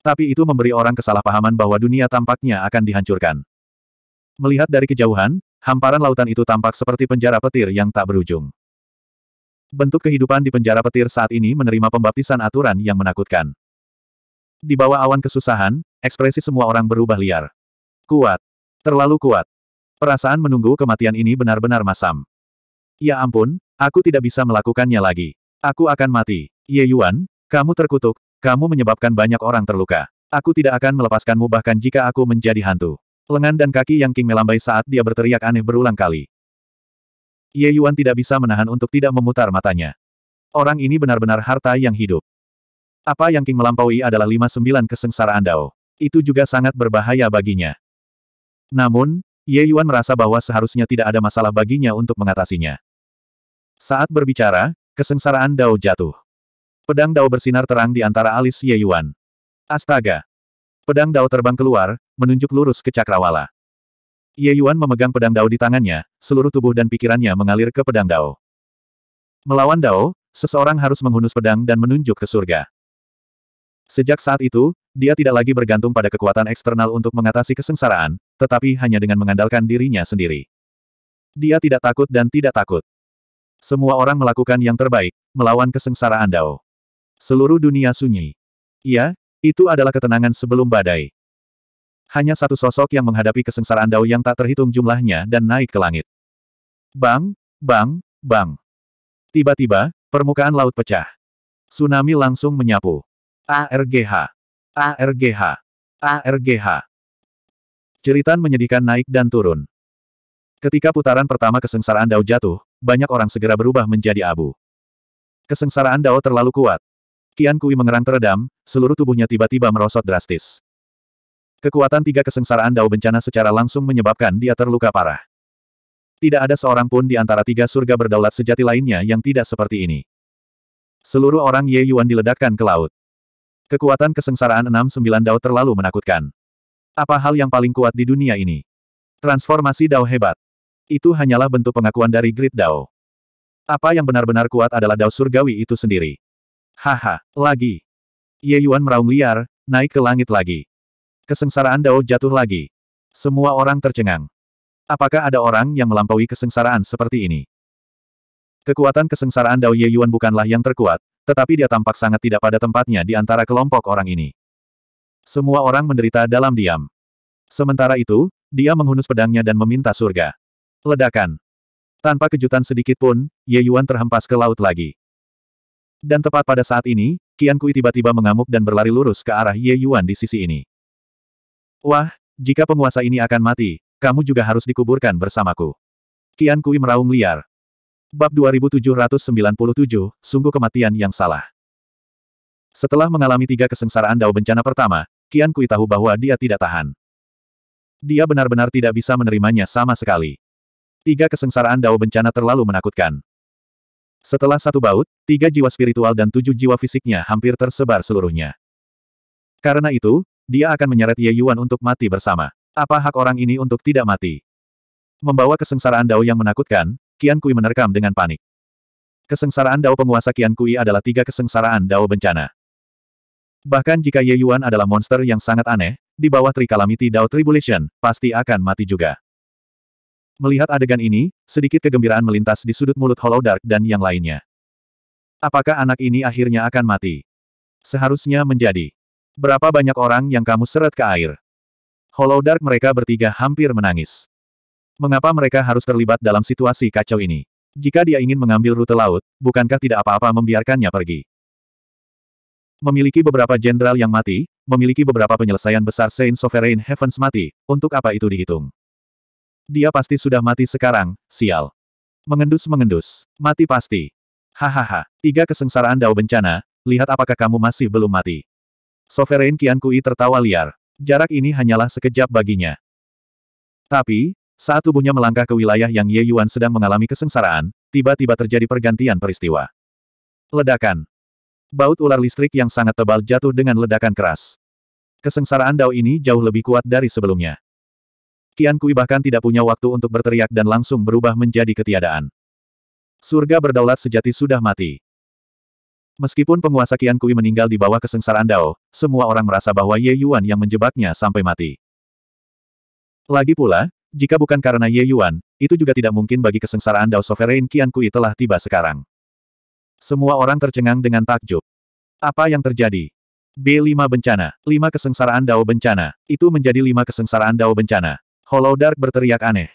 Tapi itu memberi orang kesalahpahaman bahwa dunia tampaknya akan dihancurkan. Melihat dari kejauhan, hamparan lautan itu tampak seperti penjara petir yang tak berujung. Bentuk kehidupan di penjara petir saat ini menerima pembaptisan aturan yang menakutkan. Di bawah awan kesusahan, ekspresi semua orang berubah liar. Kuat. Terlalu kuat. Perasaan menunggu kematian ini benar-benar masam. Ya ampun, aku tidak bisa melakukannya lagi. Aku akan mati. Ye Yuan, kamu terkutuk, kamu menyebabkan banyak orang terluka. Aku tidak akan melepaskanmu bahkan jika aku menjadi hantu. Lengan dan kaki Yang King melambai saat dia berteriak aneh berulang kali. Ye Yuan tidak bisa menahan untuk tidak memutar matanya. Orang ini benar-benar harta yang hidup. Apa Yang King melampaui adalah 59 kesengsaraan Dao. Itu juga sangat berbahaya baginya. Namun, Ye Yuan merasa bahwa seharusnya tidak ada masalah baginya untuk mengatasinya. Saat berbicara, kesengsaraan Dao jatuh. Pedang Dao bersinar terang di antara alis Ye Yuan. Astaga! Pedang Dao terbang keluar, menunjuk lurus ke Cakrawala. Ye Yuan memegang pedang Dao di tangannya, seluruh tubuh dan pikirannya mengalir ke pedang Dao. Melawan Dao, seseorang harus menghunus pedang dan menunjuk ke surga. Sejak saat itu, dia tidak lagi bergantung pada kekuatan eksternal untuk mengatasi kesengsaraan, tetapi hanya dengan mengandalkan dirinya sendiri. Dia tidak takut dan tidak takut. Semua orang melakukan yang terbaik, melawan kesengsaraan Dao. Seluruh dunia sunyi. Iya, itu adalah ketenangan sebelum badai. Hanya satu sosok yang menghadapi kesengsaraan Dao yang tak terhitung jumlahnya dan naik ke langit. Bang, bang, bang. Tiba-tiba, permukaan laut pecah. Tsunami langsung menyapu. ARGH. ARGH. ARGH. Ceritan menyedihkan naik dan turun. Ketika putaran pertama kesengsaraan Dao jatuh, banyak orang segera berubah menjadi abu. Kesengsaraan Dao terlalu kuat, Kian Kui mengerang teredam, seluruh tubuhnya tiba-tiba merosot drastis. Kekuatan tiga kesengsaraan Dao bencana secara langsung menyebabkan dia terluka parah. Tidak ada seorang pun di antara tiga surga berdaulat sejati lainnya yang tidak seperti ini. Seluruh orang Ye Yuan diledakkan ke laut. Kekuatan kesengsaraan enam sembilan Dao terlalu menakutkan. Apa hal yang paling kuat di dunia ini? Transformasi Dao hebat. Itu hanyalah bentuk pengakuan dari Grid Dao. Apa yang benar-benar kuat adalah Dao Surgawi itu sendiri. Haha, lagi. Ye Yuan meraung liar, naik ke langit lagi. Kesengsaraan Dao jatuh lagi. Semua orang tercengang. Apakah ada orang yang melampaui kesengsaraan seperti ini? Kekuatan kesengsaraan Dao Ye Yuan bukanlah yang terkuat, tetapi dia tampak sangat tidak pada tempatnya di antara kelompok orang ini. Semua orang menderita dalam diam. Sementara itu, dia menghunus pedangnya dan meminta surga. Ledakan. Tanpa kejutan sedikit pun, Ye Yuan terhempas ke laut lagi. Dan tepat pada saat ini, Qian Kui tiba-tiba mengamuk dan berlari lurus ke arah Ye Yuan di sisi ini. Wah, jika penguasa ini akan mati, kamu juga harus dikuburkan bersamaku. Qian Kui meraung liar. Bab 2797, sungguh kematian yang salah. Setelah mengalami tiga kesengsaraan dao bencana pertama, Qian Kui tahu bahwa dia tidak tahan. Dia benar-benar tidak bisa menerimanya sama sekali. Tiga kesengsaraan dao bencana terlalu menakutkan. Setelah satu baut, tiga jiwa spiritual dan tujuh jiwa fisiknya hampir tersebar seluruhnya. Karena itu, dia akan menyeret Ye Yuan untuk mati bersama. Apa hak orang ini untuk tidak mati? Membawa kesengsaraan Dao yang menakutkan, Qian Kui menerkam dengan panik. Kesengsaraan Dao penguasa Qian Kui adalah tiga kesengsaraan Dao bencana. Bahkan jika Ye Yuan adalah monster yang sangat aneh, di bawah Trikalamiti Dao Tribulation, pasti akan mati juga. Melihat adegan ini, sedikit kegembiraan melintas di sudut mulut Hollow Dark dan yang lainnya. Apakah anak ini akhirnya akan mati? Seharusnya menjadi. Berapa banyak orang yang kamu seret ke air? Hollow Dark mereka bertiga hampir menangis. Mengapa mereka harus terlibat dalam situasi kacau ini? Jika dia ingin mengambil rute laut, bukankah tidak apa-apa membiarkannya pergi? Memiliki beberapa jenderal yang mati, memiliki beberapa penyelesaian besar Saint Sovereign Heavens mati, untuk apa itu dihitung? Dia pasti sudah mati sekarang, sial. Mengendus-mengendus. Mati pasti. Hahaha. Tiga kesengsaraan dao bencana, lihat apakah kamu masih belum mati. Sovereign Kian Kui tertawa liar. Jarak ini hanyalah sekejap baginya. Tapi, saat tubuhnya melangkah ke wilayah yang Ye Yuan sedang mengalami kesengsaraan, tiba-tiba terjadi pergantian peristiwa. Ledakan. Baut ular listrik yang sangat tebal jatuh dengan ledakan keras. Kesengsaraan Dao ini jauh lebih kuat dari sebelumnya. Kian Kui bahkan tidak punya waktu untuk berteriak dan langsung berubah menjadi ketiadaan. Surga berdaulat sejati sudah mati. Meskipun penguasa Kian Kui meninggal di bawah kesengsaraan Dao, semua orang merasa bahwa Ye Yuan yang menjebaknya sampai mati. Lagi pula, jika bukan karena Ye Yuan, itu juga tidak mungkin bagi kesengsaraan Dao Sovereign Kian Kui telah tiba sekarang. Semua orang tercengang dengan takjub. Apa yang terjadi? B5 Bencana, 5 Kesengsaraan Dao Bencana, itu menjadi 5 Kesengsaraan Dao Bencana. Hollow Dark berteriak aneh.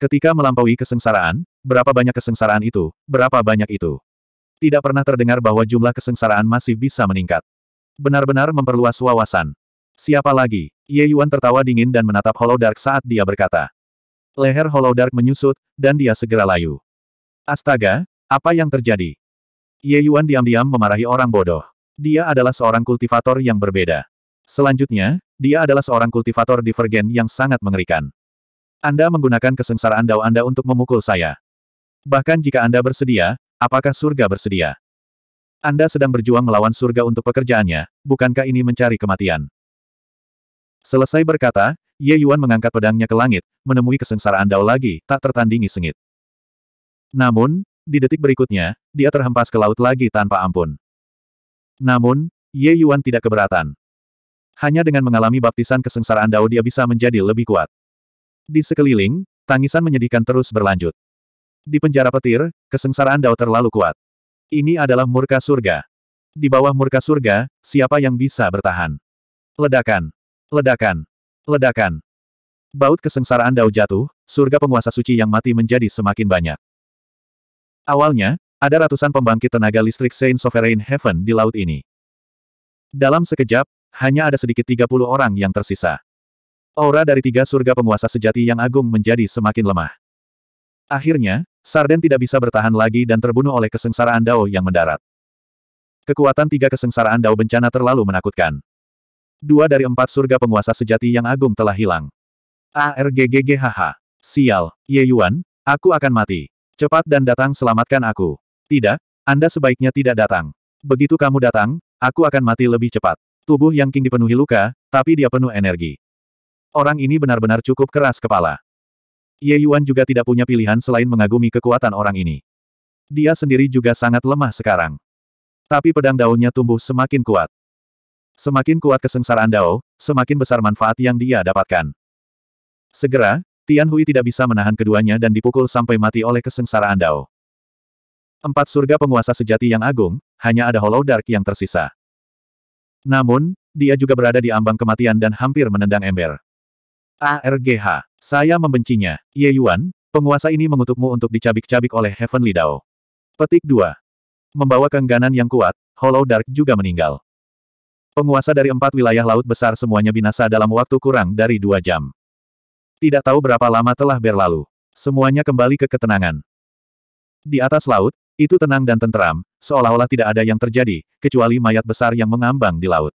Ketika melampaui kesengsaraan, berapa banyak kesengsaraan itu, berapa banyak itu. Tidak pernah terdengar bahwa jumlah kesengsaraan masih bisa meningkat. Benar-benar memperluas wawasan. Siapa lagi? Ye Yuan tertawa dingin dan menatap Hollow Dark saat dia berkata. Leher Hollow Dark menyusut, dan dia segera layu. Astaga, apa yang terjadi? Ye Yuan diam-diam memarahi orang bodoh. Dia adalah seorang kultivator yang berbeda. Selanjutnya, dia adalah seorang kultivator divergen yang sangat mengerikan. Anda menggunakan kesengsaraan dao Anda untuk memukul saya. Bahkan jika Anda bersedia, apakah surga bersedia? Anda sedang berjuang melawan surga untuk pekerjaannya, bukankah ini mencari kematian? Selesai berkata, Ye Yuan mengangkat pedangnya ke langit, menemui kesengsaraan Dao lagi, tak tertandingi sengit. Namun, di detik berikutnya, dia terhempas ke laut lagi tanpa ampun. Namun, Ye Yuan tidak keberatan. Hanya dengan mengalami baptisan kesengsaraan Dao dia bisa menjadi lebih kuat. Di sekeliling, tangisan menyedihkan terus berlanjut. Di penjara petir, kesengsaraan Dao terlalu kuat. Ini adalah murka surga. Di bawah murka surga, siapa yang bisa bertahan? Ledakan. Ledakan. Ledakan. Baut kesengsaraan Dao jatuh, surga penguasa suci yang mati menjadi semakin banyak. Awalnya, ada ratusan pembangkit tenaga listrik Saint Sovereign Heaven di laut ini. Dalam sekejap, hanya ada sedikit 30 orang yang tersisa. Aura dari tiga surga penguasa sejati yang agung menjadi semakin lemah. Akhirnya, Sarden tidak bisa bertahan lagi dan terbunuh oleh kesengsaraan Dao yang mendarat. Kekuatan tiga kesengsaraan Dao bencana terlalu menakutkan. Dua dari empat surga penguasa sejati yang agung telah hilang. ARGGGHH. Sial, Ye Yuan, aku akan mati. Cepat dan datang selamatkan aku. Tidak, Anda sebaiknya tidak datang. Begitu kamu datang, aku akan mati lebih cepat. Tubuh Yang King dipenuhi luka, tapi dia penuh energi. Orang ini benar-benar cukup keras kepala. Ye Yuan juga tidak punya pilihan selain mengagumi kekuatan orang ini. Dia sendiri juga sangat lemah sekarang. Tapi pedang daunnya tumbuh semakin kuat. Semakin kuat kesengsaraan Dao, semakin besar manfaat yang dia dapatkan. Segera, Tian Hui tidak bisa menahan keduanya dan dipukul sampai mati oleh kesengsaraan Dao. Empat surga penguasa sejati yang agung, hanya ada Hollow Dark yang tersisa. Namun, dia juga berada di ambang kematian dan hampir menendang ember. ARGH, saya membencinya. Ye Yuan, penguasa ini mengutukmu untuk dicabik-cabik oleh Heavenly Dao. Petik 2. Membawa kengganan yang kuat, Hollow Dark juga meninggal. Penguasa dari empat wilayah laut besar semuanya binasa dalam waktu kurang dari dua jam. Tidak tahu berapa lama telah berlalu. Semuanya kembali ke ketenangan. Di atas laut, itu tenang dan tentram, seolah-olah tidak ada yang terjadi, kecuali mayat besar yang mengambang di laut.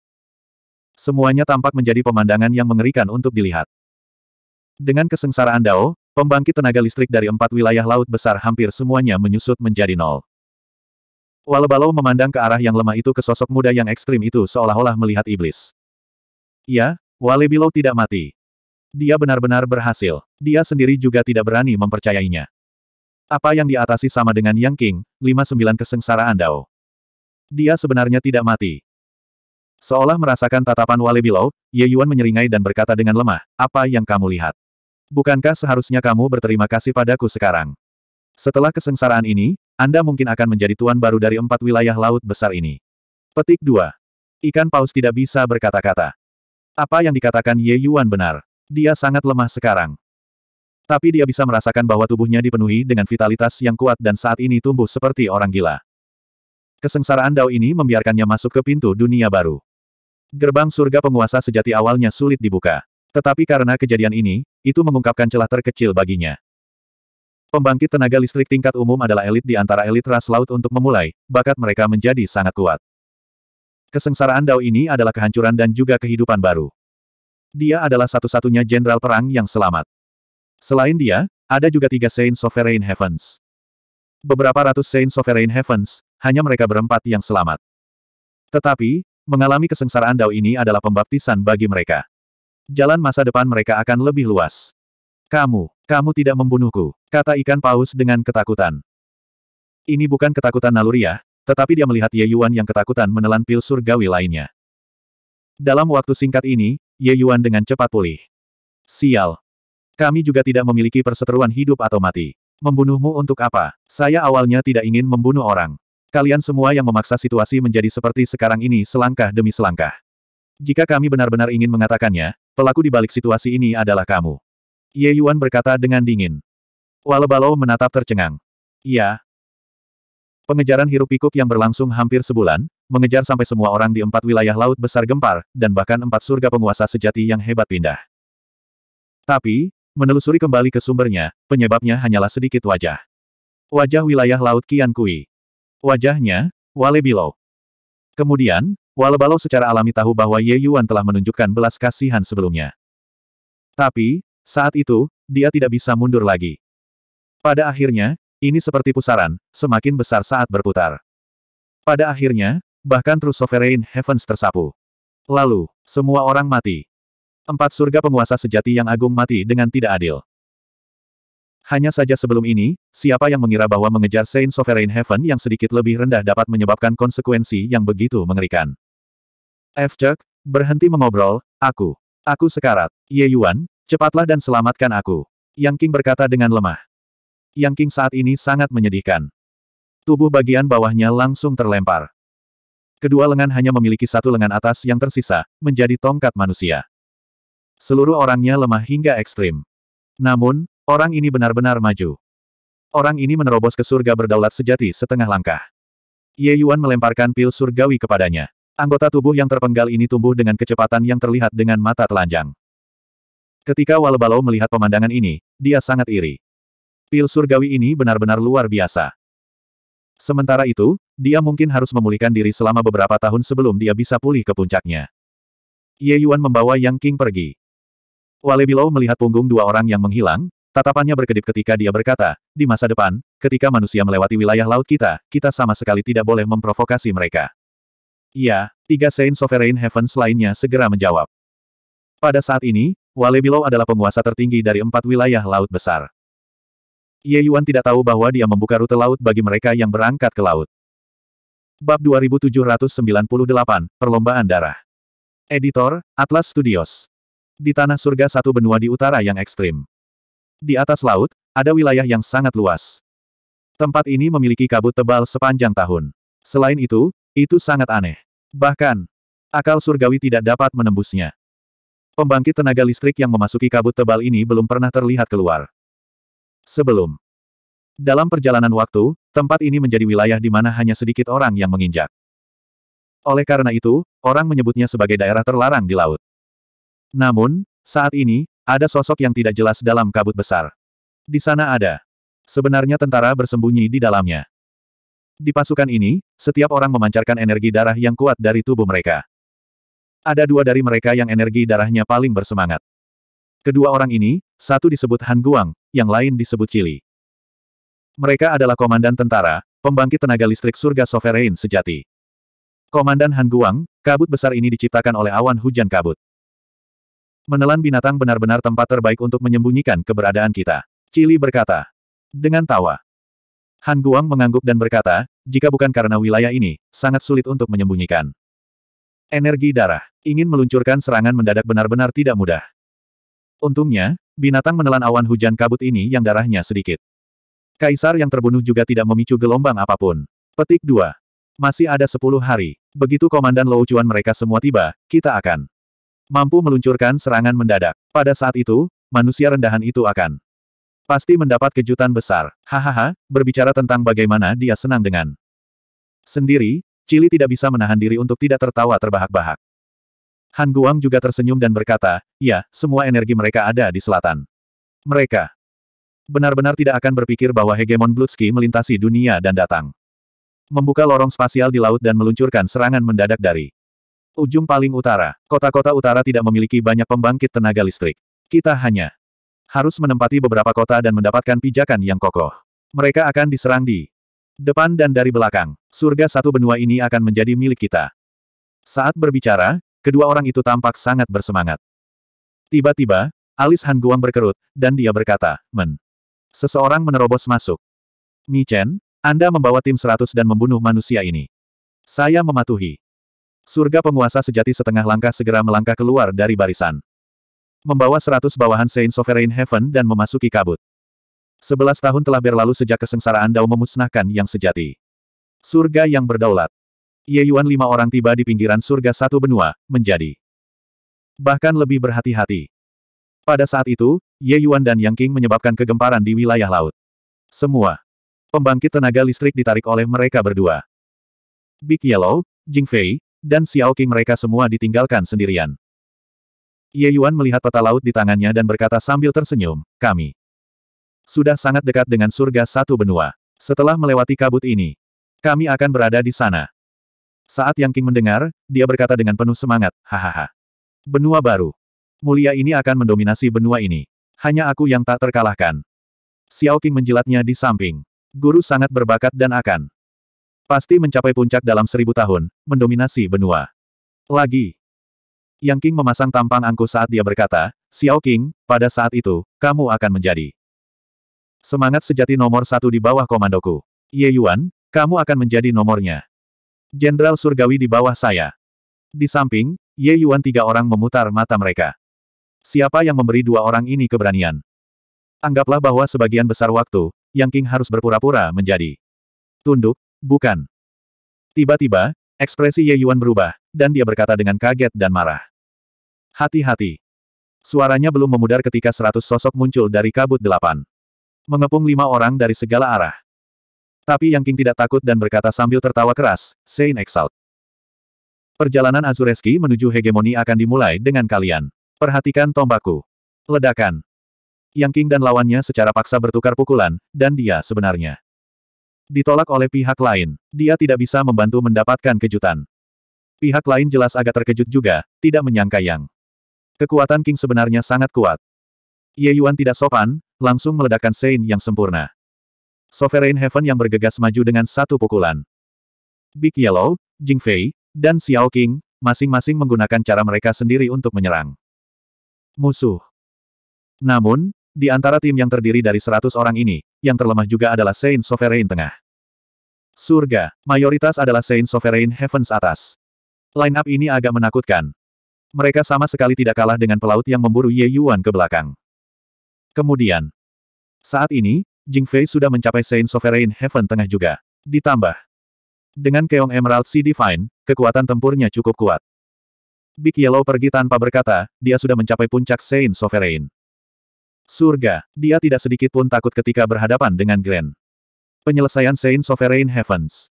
Semuanya tampak menjadi pemandangan yang mengerikan untuk dilihat. Dengan kesengsaraan Dao, pembangkit tenaga listrik dari empat wilayah laut besar hampir semuanya menyusut menjadi nol. Walebalo memandang ke arah yang lemah itu ke sosok muda yang ekstrim itu seolah-olah melihat iblis. Ya, Walebilo tidak mati. Dia benar-benar berhasil. Dia sendiri juga tidak berani mempercayainya. Apa yang diatasi sama dengan Yang King, 59 kesengsaraan Dao. Dia sebenarnya tidak mati. Seolah merasakan tatapan Wale Bilau, Ye Yuan menyeringai dan berkata dengan lemah, apa yang kamu lihat? Bukankah seharusnya kamu berterima kasih padaku sekarang? Setelah kesengsaraan ini, Anda mungkin akan menjadi tuan baru dari empat wilayah laut besar ini. Petik 2. Ikan paus tidak bisa berkata-kata. Apa yang dikatakan Ye Yuan benar. Dia sangat lemah sekarang. Tapi dia bisa merasakan bahwa tubuhnya dipenuhi dengan vitalitas yang kuat dan saat ini tumbuh seperti orang gila. Kesengsaraan Dao ini membiarkannya masuk ke pintu dunia baru. Gerbang surga penguasa sejati awalnya sulit dibuka. Tetapi karena kejadian ini, itu mengungkapkan celah terkecil baginya. Pembangkit tenaga listrik tingkat umum adalah elit di antara elit ras laut untuk memulai, bakat mereka menjadi sangat kuat. Kesengsaraan Dao ini adalah kehancuran dan juga kehidupan baru. Dia adalah satu-satunya jenderal perang yang selamat. Selain dia, ada juga tiga Saint Sovereign Heavens. Beberapa ratus Saint Sovereign Heavens, hanya mereka berempat yang selamat. Tetapi, mengalami kesengsaraan Dao ini adalah pembaptisan bagi mereka. Jalan masa depan mereka akan lebih luas. Kamu, kamu tidak membunuhku, kata ikan paus dengan ketakutan. Ini bukan ketakutan naluriah, tetapi dia melihat Ye Yuan yang ketakutan menelan pil surgawi lainnya. Dalam waktu singkat ini, Ye Yuan dengan cepat pulih. Sial, kami juga tidak memiliki perseteruan hidup atau mati. Membunuhmu untuk apa? Saya awalnya tidak ingin membunuh orang. Kalian semua yang memaksa situasi menjadi seperti sekarang ini selangkah demi selangkah. Jika kami benar-benar ingin mengatakannya, pelaku di balik situasi ini adalah kamu. Ye Yuan berkata dengan dingin. Walebalo menatap tercengang. Iya. Pengejaran Hirup pikuk yang berlangsung hampir sebulan, mengejar sampai semua orang di empat wilayah laut besar gempar, dan bahkan empat surga penguasa sejati yang hebat pindah. Tapi, Menelusuri kembali ke sumbernya, penyebabnya hanyalah sedikit wajah. Wajah wilayah Laut Kian Kui. Wajahnya, Wale Bilau. Kemudian, Wale Balau secara alami tahu bahwa Ye Yuan telah menunjukkan belas kasihan sebelumnya. Tapi, saat itu, dia tidak bisa mundur lagi. Pada akhirnya, ini seperti pusaran, semakin besar saat berputar. Pada akhirnya, bahkan True Sovereign Heavens tersapu. Lalu, semua orang mati. Empat surga penguasa sejati yang agung mati dengan tidak adil. Hanya saja sebelum ini, siapa yang mengira bahwa mengejar Saint Sovereign Heaven yang sedikit lebih rendah dapat menyebabkan konsekuensi yang begitu mengerikan. F. Chuck, berhenti mengobrol, aku. Aku sekarat. Ye Yuan, cepatlah dan selamatkan aku. Yang King berkata dengan lemah. Yang King saat ini sangat menyedihkan. Tubuh bagian bawahnya langsung terlempar. Kedua lengan hanya memiliki satu lengan atas yang tersisa, menjadi tongkat manusia. Seluruh orangnya lemah hingga ekstrim. Namun, orang ini benar-benar maju. Orang ini menerobos ke surga berdaulat sejati setengah langkah. Ye Yuan melemparkan pil surgawi kepadanya. Anggota tubuh yang terpenggal ini tumbuh dengan kecepatan yang terlihat dengan mata telanjang. Ketika Walbalo melihat pemandangan ini, dia sangat iri. Pil surgawi ini benar-benar luar biasa. Sementara itu, dia mungkin harus memulihkan diri selama beberapa tahun sebelum dia bisa pulih ke puncaknya. Ye Yuan membawa Yang King pergi. Wale Bilau melihat punggung dua orang yang menghilang, tatapannya berkedip ketika dia berkata, di masa depan, ketika manusia melewati wilayah laut kita, kita sama sekali tidak boleh memprovokasi mereka. Ya, tiga Saint Sovereign Heavens lainnya segera menjawab. Pada saat ini, Wale Bilau adalah penguasa tertinggi dari empat wilayah laut besar. Ye Yuan tidak tahu bahwa dia membuka rute laut bagi mereka yang berangkat ke laut. Bab 2798, Perlombaan Darah. Editor, Atlas Studios di tanah surga satu benua di utara yang ekstrim. Di atas laut, ada wilayah yang sangat luas. Tempat ini memiliki kabut tebal sepanjang tahun. Selain itu, itu sangat aneh. Bahkan, akal surgawi tidak dapat menembusnya. Pembangkit tenaga listrik yang memasuki kabut tebal ini belum pernah terlihat keluar. Sebelum. Dalam perjalanan waktu, tempat ini menjadi wilayah di mana hanya sedikit orang yang menginjak. Oleh karena itu, orang menyebutnya sebagai daerah terlarang di laut. Namun, saat ini, ada sosok yang tidak jelas dalam kabut besar. Di sana ada. Sebenarnya tentara bersembunyi di dalamnya. Di pasukan ini, setiap orang memancarkan energi darah yang kuat dari tubuh mereka. Ada dua dari mereka yang energi darahnya paling bersemangat. Kedua orang ini, satu disebut Han Guang, yang lain disebut Chili. Mereka adalah komandan tentara, pembangkit tenaga listrik surga sovereign sejati. Komandan Han Guang, kabut besar ini diciptakan oleh awan hujan kabut. Menelan binatang benar-benar tempat terbaik untuk menyembunyikan keberadaan kita. Cili berkata. Dengan tawa. Han Guang mengangguk dan berkata, jika bukan karena wilayah ini, sangat sulit untuk menyembunyikan. Energi darah. Ingin meluncurkan serangan mendadak benar-benar tidak mudah. Untungnya, binatang menelan awan hujan kabut ini yang darahnya sedikit. Kaisar yang terbunuh juga tidak memicu gelombang apapun. Petik 2. Masih ada 10 hari. Begitu Komandan Lou mereka semua tiba, kita akan mampu meluncurkan serangan mendadak. Pada saat itu, manusia rendahan itu akan pasti mendapat kejutan besar. Hahaha, berbicara tentang bagaimana dia senang dengan sendiri, Cili tidak bisa menahan diri untuk tidak tertawa terbahak-bahak. Han Guang juga tersenyum dan berkata, ya, semua energi mereka ada di selatan. Mereka benar-benar tidak akan berpikir bahwa hegemon Blutsky melintasi dunia dan datang. Membuka lorong spasial di laut dan meluncurkan serangan mendadak dari Ujung paling utara, kota-kota utara tidak memiliki banyak pembangkit tenaga listrik. Kita hanya harus menempati beberapa kota dan mendapatkan pijakan yang kokoh. Mereka akan diserang di depan dan dari belakang. Surga satu benua ini akan menjadi milik kita. Saat berbicara, kedua orang itu tampak sangat bersemangat. Tiba-tiba, alis Han Guang berkerut, dan dia berkata, Men. Seseorang menerobos masuk. Mi Chen, Anda membawa tim seratus dan membunuh manusia ini. Saya mematuhi. Surga penguasa sejati setengah langkah segera melangkah keluar dari barisan. Membawa seratus bawahan Saint Sovereign Heaven dan memasuki kabut. Sebelas tahun telah berlalu sejak kesengsaraan Dao memusnahkan yang sejati. Surga yang berdaulat. Ye Yuan lima orang tiba di pinggiran surga satu benua, menjadi bahkan lebih berhati-hati. Pada saat itu, Ye Yuan dan Yang King menyebabkan kegemparan di wilayah laut. Semua pembangkit tenaga listrik ditarik oleh mereka berdua. Big Yellow, Jing Fei, dan Xiao Qing mereka semua ditinggalkan sendirian. Ye Yuan melihat peta laut di tangannya dan berkata sambil tersenyum, kami sudah sangat dekat dengan surga satu benua. Setelah melewati kabut ini, kami akan berada di sana. Saat Yang King mendengar, dia berkata dengan penuh semangat, hahaha. Benua baru. Mulia ini akan mendominasi benua ini. Hanya aku yang tak terkalahkan. Xiao Qing menjilatnya di samping. Guru sangat berbakat dan akan Pasti mencapai puncak dalam seribu tahun, mendominasi benua. Lagi. Yang King memasang tampang angkuh saat dia berkata, Xiao King, pada saat itu, kamu akan menjadi semangat sejati nomor satu di bawah komandoku. Ye Yuan, kamu akan menjadi nomornya. Jenderal Surgawi di bawah saya. Di samping, Ye Yuan tiga orang memutar mata mereka. Siapa yang memberi dua orang ini keberanian? Anggaplah bahwa sebagian besar waktu, Yang King harus berpura-pura menjadi tunduk, Bukan. Tiba-tiba, ekspresi Ye Yuan berubah, dan dia berkata dengan kaget dan marah. Hati-hati. Suaranya belum memudar ketika seratus sosok muncul dari kabut delapan. Mengepung lima orang dari segala arah. Tapi Yang King tidak takut dan berkata sambil tertawa keras, Sein Exalt. Perjalanan Azureski menuju hegemoni akan dimulai dengan kalian. Perhatikan tombakku. Ledakan. Yang King dan lawannya secara paksa bertukar pukulan, dan dia sebenarnya ditolak oleh pihak lain. Dia tidak bisa membantu mendapatkan kejutan. Pihak lain jelas agak terkejut juga, tidak menyangka yang kekuatan King sebenarnya sangat kuat. Ye Yuan tidak sopan, langsung meledakkan Sein yang sempurna. Sovereign Heaven yang bergegas maju dengan satu pukulan. Big Yellow, Jing Fei, dan Xiao King, masing-masing menggunakan cara mereka sendiri untuk menyerang. Musuh. Namun, di antara tim yang terdiri dari 100 orang ini, yang terlemah juga adalah Sein Sovereign Tengah. Surga, mayoritas adalah Saint Sovereign Heavens atas. Line-up ini agak menakutkan. Mereka sama sekali tidak kalah dengan pelaut yang memburu Ye Yuan ke belakang. Kemudian, saat ini, Jing Fei sudah mencapai Saint Sovereign Heaven tengah juga. Ditambah, dengan Keong Emerald Sea Divine, kekuatan tempurnya cukup kuat. Big Yellow pergi tanpa berkata, dia sudah mencapai puncak Saint Sovereign. Surga, dia tidak sedikit pun takut ketika berhadapan dengan Grand penyelesaian Saint Sovereign Heavens.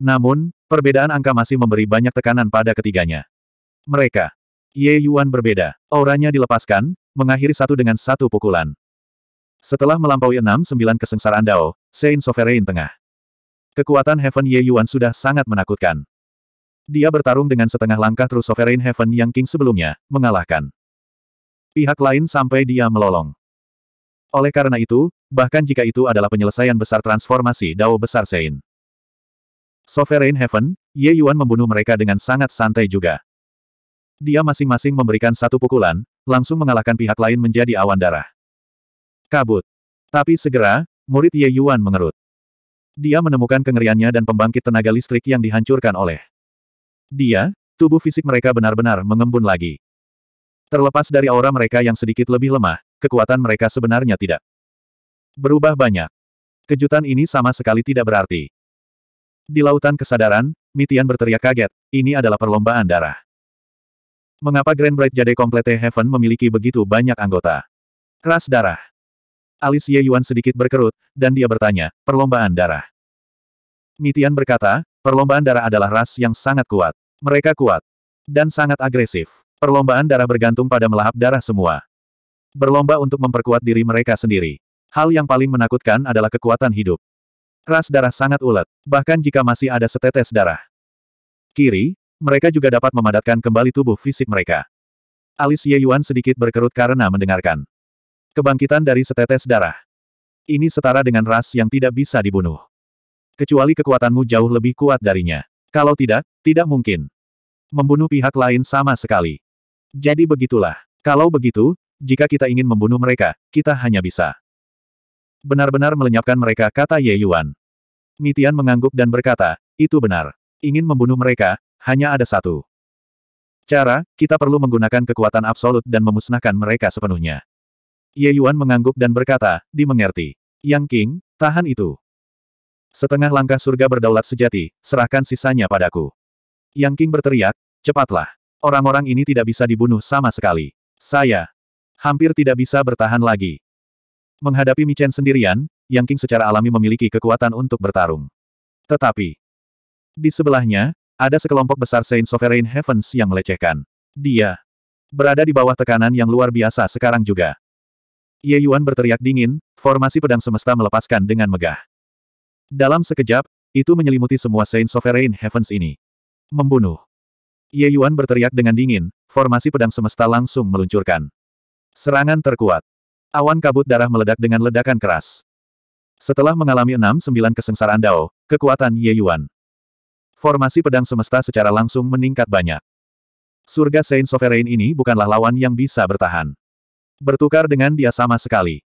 Namun, perbedaan angka masih memberi banyak tekanan pada ketiganya. Mereka. Ye Yuan berbeda. Auranya dilepaskan, mengakhiri satu dengan satu pukulan. Setelah melampaui enam sembilan kesengsaraan Dao, Saint Sovereign tengah. Kekuatan Heaven Ye Yuan sudah sangat menakutkan. Dia bertarung dengan setengah langkah terus Sovereign Heaven yang King sebelumnya, mengalahkan. Pihak lain sampai dia melolong. Oleh karena itu, bahkan jika itu adalah penyelesaian besar transformasi Dao Besar Sein. Sovereign Heaven, Ye Yuan membunuh mereka dengan sangat santai juga. Dia masing-masing memberikan satu pukulan, langsung mengalahkan pihak lain menjadi awan darah. Kabut. Tapi segera, murid Ye Yuan mengerut. Dia menemukan kengeriannya dan pembangkit tenaga listrik yang dihancurkan oleh dia, tubuh fisik mereka benar-benar mengembun lagi. Terlepas dari aura mereka yang sedikit lebih lemah, kekuatan mereka sebenarnya tidak berubah banyak. Kejutan ini sama sekali tidak berarti. Di lautan kesadaran, Mitian berteriak kaget, ini adalah perlombaan darah. Mengapa Grand Bright Jade Complete Heaven memiliki begitu banyak anggota? Ras darah. Alis Ye Yuan sedikit berkerut, dan dia bertanya, perlombaan darah. Mitian berkata, perlombaan darah adalah ras yang sangat kuat. Mereka kuat. Dan sangat agresif. Perlombaan darah bergantung pada melahap darah semua berlomba untuk memperkuat diri mereka sendiri. Hal yang paling menakutkan adalah kekuatan hidup. Ras darah sangat ulet, bahkan jika masih ada setetes darah. Kiri, mereka juga dapat memadatkan kembali tubuh fisik mereka. Alis Ye Yuan sedikit berkerut karena mendengarkan. Kebangkitan dari setetes darah. Ini setara dengan ras yang tidak bisa dibunuh. Kecuali kekuatanmu jauh lebih kuat darinya. Kalau tidak, tidak mungkin. Membunuh pihak lain sama sekali. Jadi begitulah. Kalau begitu, jika kita ingin membunuh mereka, kita hanya bisa benar-benar melenyapkan mereka, kata Ye Yuan. Mitian mengangguk dan berkata, itu benar. Ingin membunuh mereka, hanya ada satu. Cara, kita perlu menggunakan kekuatan absolut dan memusnahkan mereka sepenuhnya. Ye Yuan mengangguk dan berkata, dimengerti. Yang King, tahan itu. Setengah langkah surga berdaulat sejati, serahkan sisanya padaku. Yang King berteriak, cepatlah. Orang-orang ini tidak bisa dibunuh sama sekali. Saya, hampir tidak bisa bertahan lagi. Menghadapi Michen sendirian, Yang King secara alami memiliki kekuatan untuk bertarung. Tetapi, di sebelahnya, ada sekelompok besar Saint Sovereign Heavens yang melecehkan. Dia berada di bawah tekanan yang luar biasa sekarang juga. Ye Yuan berteriak dingin, formasi pedang semesta melepaskan dengan megah. Dalam sekejap, itu menyelimuti semua Saint Sovereign Heavens ini. Membunuh. Ye Yuan berteriak dengan dingin, formasi pedang semesta langsung meluncurkan. Serangan terkuat. Awan kabut darah meledak dengan ledakan keras. Setelah mengalami enam sembilan kesengsaraan Dao, kekuatan Ye Yuan. Formasi pedang semesta secara langsung meningkat banyak. Surga Saint Sovereign ini bukanlah lawan yang bisa bertahan. Bertukar dengan dia sama sekali.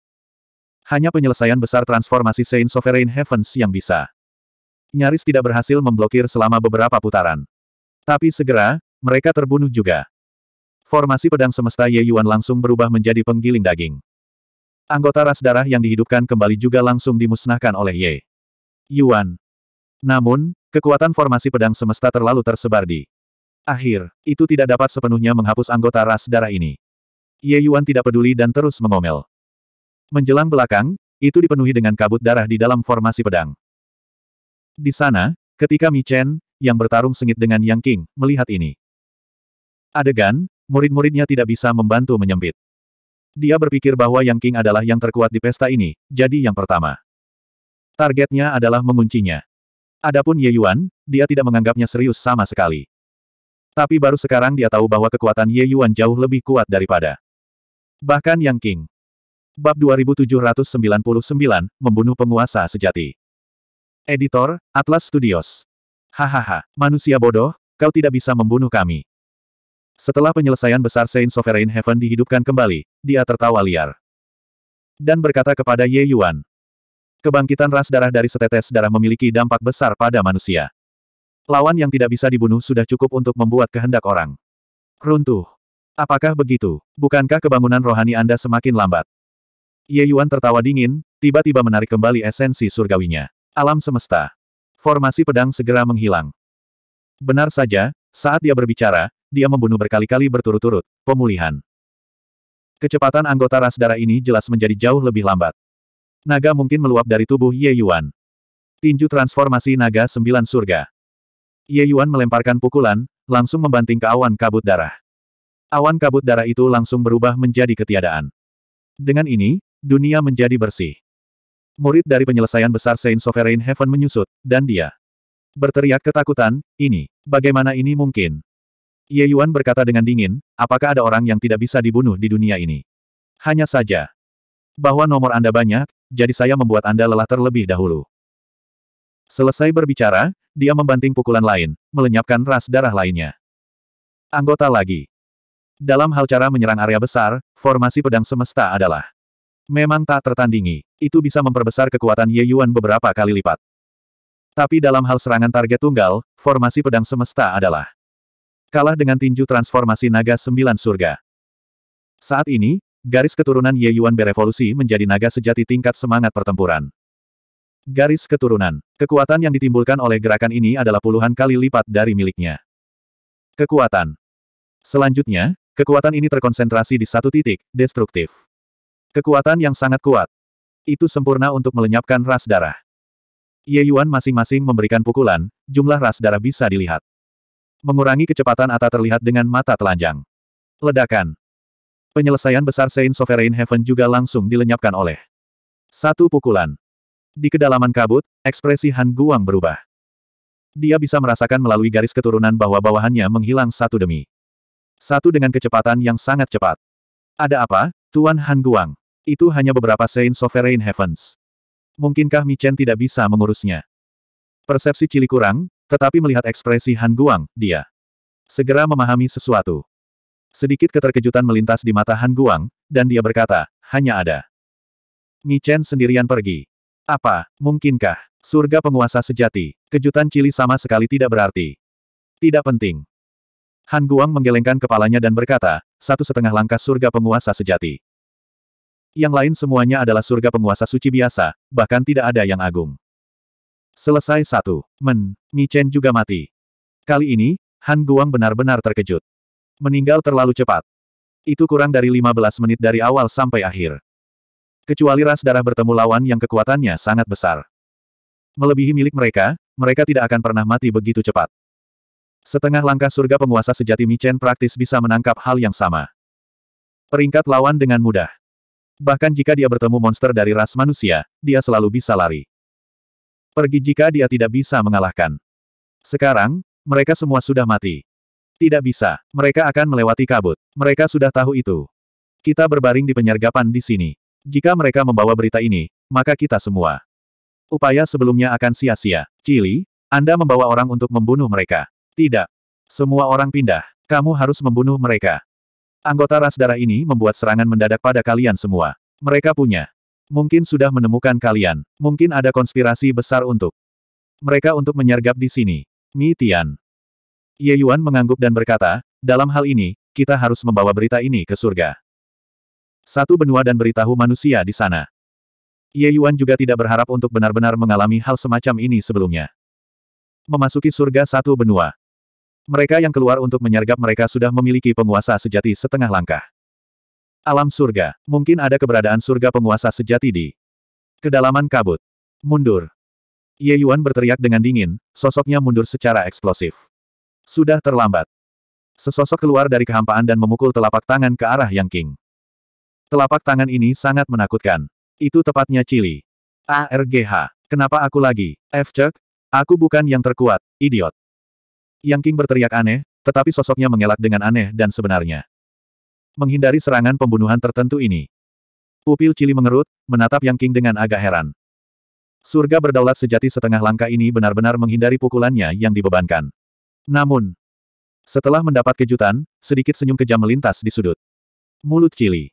Hanya penyelesaian besar transformasi Saint Sovereign Heavens yang bisa. Nyaris tidak berhasil memblokir selama beberapa putaran. Tapi segera, mereka terbunuh juga. Formasi pedang semesta Ye Yuan langsung berubah menjadi penggiling daging. Anggota ras darah yang dihidupkan kembali juga langsung dimusnahkan oleh Ye. Yuan. Namun, kekuatan formasi pedang semesta terlalu tersebar di akhir, itu tidak dapat sepenuhnya menghapus anggota ras darah ini. Ye Yuan tidak peduli dan terus mengomel. Menjelang belakang, itu dipenuhi dengan kabut darah di dalam formasi pedang. Di sana, ketika Mi Chen, yang bertarung sengit dengan Yang King, melihat ini. Adegan, murid-muridnya tidak bisa membantu menyempit. Dia berpikir bahwa Yang King adalah yang terkuat di pesta ini, jadi yang pertama. Targetnya adalah menguncinya. Adapun Ye Yuan, dia tidak menganggapnya serius sama sekali. Tapi baru sekarang dia tahu bahwa kekuatan Ye Yuan jauh lebih kuat daripada. Bahkan Yang King. Bab 2799, Membunuh Penguasa Sejati. Editor, Atlas Studios. Hahaha, manusia bodoh, kau tidak bisa membunuh kami. Setelah penyelesaian besar Saint Sovereign Heaven dihidupkan kembali, dia tertawa liar. Dan berkata kepada Ye Yuan. Kebangkitan ras darah dari setetes darah memiliki dampak besar pada manusia. Lawan yang tidak bisa dibunuh sudah cukup untuk membuat kehendak orang. Runtuh. Apakah begitu? Bukankah kebangunan rohani Anda semakin lambat? Ye Yuan tertawa dingin, tiba-tiba menarik kembali esensi surgawinya. Alam semesta. Formasi pedang segera menghilang. Benar saja, saat dia berbicara, dia membunuh berkali-kali berturut-turut, pemulihan. Kecepatan anggota ras darah ini jelas menjadi jauh lebih lambat. Naga mungkin meluap dari tubuh Ye Yuan. Tinju transformasi naga sembilan surga. Ye Yuan melemparkan pukulan, langsung membanting ke awan kabut darah. Awan kabut darah itu langsung berubah menjadi ketiadaan. Dengan ini, dunia menjadi bersih. Murid dari penyelesaian besar Saint Sovereign Heaven menyusut, dan dia berteriak ketakutan, ini, bagaimana ini mungkin? Ye Yuan berkata dengan dingin, apakah ada orang yang tidak bisa dibunuh di dunia ini? Hanya saja. Bahwa nomor Anda banyak, jadi saya membuat Anda lelah terlebih dahulu. Selesai berbicara, dia membanting pukulan lain, melenyapkan ras darah lainnya. Anggota lagi. Dalam hal cara menyerang area besar, formasi pedang semesta adalah memang tak tertandingi. Itu bisa memperbesar kekuatan Ye Yuan beberapa kali lipat. Tapi dalam hal serangan target tunggal, formasi pedang semesta adalah kalah dengan tinju transformasi naga sembilan surga. Saat ini, garis keturunan Ye Yuan berevolusi menjadi naga sejati tingkat semangat pertempuran. Garis keturunan. Kekuatan yang ditimbulkan oleh gerakan ini adalah puluhan kali lipat dari miliknya. Kekuatan. Selanjutnya, kekuatan ini terkonsentrasi di satu titik, destruktif. Kekuatan yang sangat kuat. Itu sempurna untuk melenyapkan ras darah. Ye Yuan masing-masing memberikan pukulan, jumlah ras darah bisa dilihat mengurangi kecepatan Ata terlihat dengan mata telanjang. Ledakan. Penyelesaian besar Saint Sovereign Heaven juga langsung dilenyapkan oleh satu pukulan. Di kedalaman kabut, ekspresi Han Guang berubah. Dia bisa merasakan melalui garis keturunan bahwa bawahannya menghilang satu demi satu dengan kecepatan yang sangat cepat. Ada apa, Tuan Han Guang? Itu hanya beberapa Saint Sovereign Heavens. Mungkinkah Mi Chen tidak bisa mengurusnya? Persepsi Cili kurang, tetapi melihat ekspresi Han Guang, dia segera memahami sesuatu. Sedikit keterkejutan melintas di mata Han Guang, dan dia berkata, hanya ada. Chen sendirian pergi. Apa, mungkinkah, surga penguasa sejati, kejutan Cili sama sekali tidak berarti. Tidak penting. Han Guang menggelengkan kepalanya dan berkata, satu setengah langkah surga penguasa sejati. Yang lain semuanya adalah surga penguasa suci biasa, bahkan tidak ada yang agung. Selesai satu. Men, Mi Chen juga mati. Kali ini, Han Guang benar-benar terkejut. Meninggal terlalu cepat. Itu kurang dari 15 menit dari awal sampai akhir. Kecuali ras darah bertemu lawan yang kekuatannya sangat besar. Melebihi milik mereka, mereka tidak akan pernah mati begitu cepat. Setengah langkah surga penguasa sejati Mi Chen praktis bisa menangkap hal yang sama. Peringkat lawan dengan mudah. Bahkan jika dia bertemu monster dari ras manusia, dia selalu bisa lari. Pergi jika dia tidak bisa mengalahkan. Sekarang, mereka semua sudah mati. Tidak bisa. Mereka akan melewati kabut. Mereka sudah tahu itu. Kita berbaring di penyergapan di sini. Jika mereka membawa berita ini, maka kita semua. Upaya sebelumnya akan sia-sia. Cili, Anda membawa orang untuk membunuh mereka. Tidak. Semua orang pindah. Kamu harus membunuh mereka. Anggota ras darah ini membuat serangan mendadak pada kalian semua. Mereka punya Mungkin sudah menemukan kalian. Mungkin ada konspirasi besar untuk mereka untuk menyergap di sini. Mi Tian. Ye Yuan mengangguk dan berkata, dalam hal ini, kita harus membawa berita ini ke surga. Satu benua dan beritahu manusia di sana. Ye Yuan juga tidak berharap untuk benar-benar mengalami hal semacam ini sebelumnya. Memasuki surga satu benua. Mereka yang keluar untuk menyergap mereka sudah memiliki penguasa sejati setengah langkah. Alam surga. Mungkin ada keberadaan surga penguasa sejati di kedalaman kabut. Mundur. Ye Yuan berteriak dengan dingin, sosoknya mundur secara eksplosif. Sudah terlambat. Sesosok keluar dari kehampaan dan memukul telapak tangan ke arah Yang King. Telapak tangan ini sangat menakutkan. Itu tepatnya Cili. ARGH. Kenapa aku lagi? F cek. Aku bukan yang terkuat, idiot. Yang King berteriak aneh, tetapi sosoknya mengelak dengan aneh dan sebenarnya menghindari serangan pembunuhan tertentu ini. Pupil Cili mengerut, menatap Yang King dengan agak heran. Surga berdaulat sejati setengah langkah ini benar-benar menghindari pukulannya yang dibebankan. Namun, setelah mendapat kejutan, sedikit senyum kejam melintas di sudut. Mulut Cili.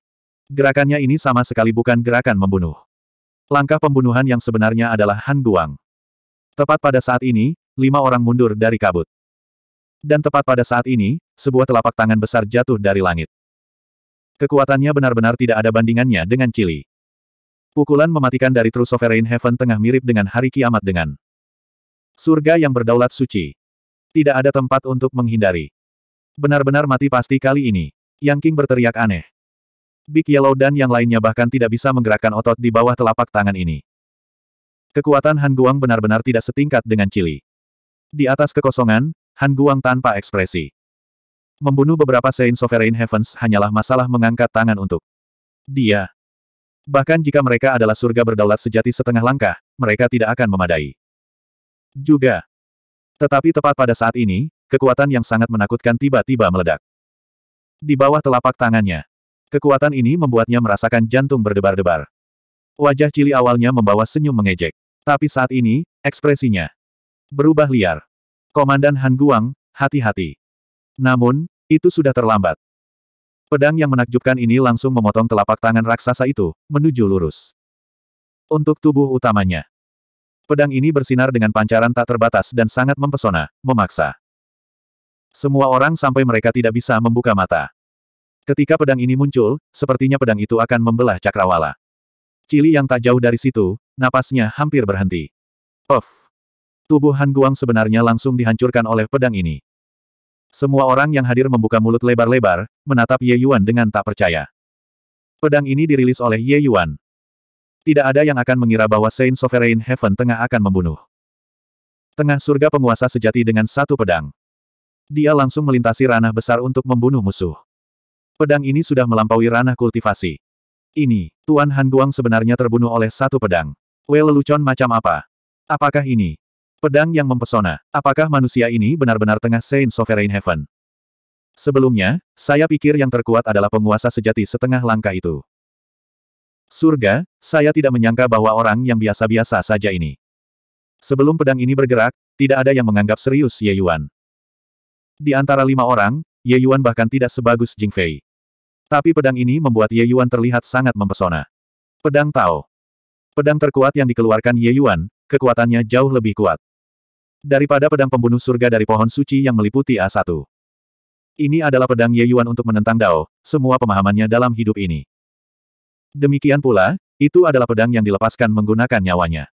Gerakannya ini sama sekali bukan gerakan membunuh. Langkah pembunuhan yang sebenarnya adalah Han Guang. Tepat pada saat ini, lima orang mundur dari kabut. Dan tepat pada saat ini, sebuah telapak tangan besar jatuh dari langit. Kekuatannya benar-benar tidak ada bandingannya dengan Chili. Pukulan mematikan dari True Sovereign Heaven tengah mirip dengan hari kiamat dengan surga yang berdaulat suci. Tidak ada tempat untuk menghindari. Benar-benar mati pasti kali ini. Yang King berteriak aneh. Big Yellow dan yang lainnya bahkan tidak bisa menggerakkan otot di bawah telapak tangan ini. Kekuatan Han Guang benar-benar tidak setingkat dengan Chili. Di atas kekosongan, Han Guang tanpa ekspresi. Membunuh beberapa Saint Sovereign Heavens hanyalah masalah mengangkat tangan untuk dia. Bahkan jika mereka adalah surga berdaulat sejati setengah langkah, mereka tidak akan memadai. Juga. Tetapi tepat pada saat ini, kekuatan yang sangat menakutkan tiba-tiba meledak. Di bawah telapak tangannya. Kekuatan ini membuatnya merasakan jantung berdebar-debar. Wajah cili awalnya membawa senyum mengejek. Tapi saat ini, ekspresinya berubah liar. Komandan Han Guang, hati-hati. Namun, itu sudah terlambat. Pedang yang menakjubkan ini langsung memotong telapak tangan raksasa itu, menuju lurus. Untuk tubuh utamanya. Pedang ini bersinar dengan pancaran tak terbatas dan sangat mempesona, memaksa. Semua orang sampai mereka tidak bisa membuka mata. Ketika pedang ini muncul, sepertinya pedang itu akan membelah cakrawala. Cili yang tak jauh dari situ, napasnya hampir berhenti. Of! Tubuh Han Guang sebenarnya langsung dihancurkan oleh pedang ini. Semua orang yang hadir membuka mulut lebar-lebar, menatap Ye Yuan dengan tak percaya. Pedang ini dirilis oleh Ye Yuan. Tidak ada yang akan mengira bahwa Saint Sovereign Heaven tengah akan membunuh. Tengah surga penguasa sejati dengan satu pedang. Dia langsung melintasi ranah besar untuk membunuh musuh. Pedang ini sudah melampaui ranah kultivasi. Ini, Tuan Han Guang sebenarnya terbunuh oleh satu pedang. Wei lelucon macam apa? Apakah ini? Pedang yang mempesona. Apakah manusia ini benar-benar tengah Saint Sovereign Heaven? Sebelumnya, saya pikir yang terkuat adalah penguasa sejati setengah langkah itu. Surga, saya tidak menyangka bahwa orang yang biasa-biasa saja ini. Sebelum pedang ini bergerak, tidak ada yang menganggap serius Ye Yuan. Di antara lima orang, Ye Yuan bahkan tidak sebagus Jing Fei. Tapi pedang ini membuat Ye Yuan terlihat sangat mempesona. Pedang Tao. Pedang terkuat yang dikeluarkan Ye Yuan, kekuatannya jauh lebih kuat. Daripada pedang pembunuh surga dari pohon suci yang meliputi A1. Ini adalah pedang Ye Yuan untuk menentang Dao, semua pemahamannya dalam hidup ini. Demikian pula, itu adalah pedang yang dilepaskan menggunakan nyawanya.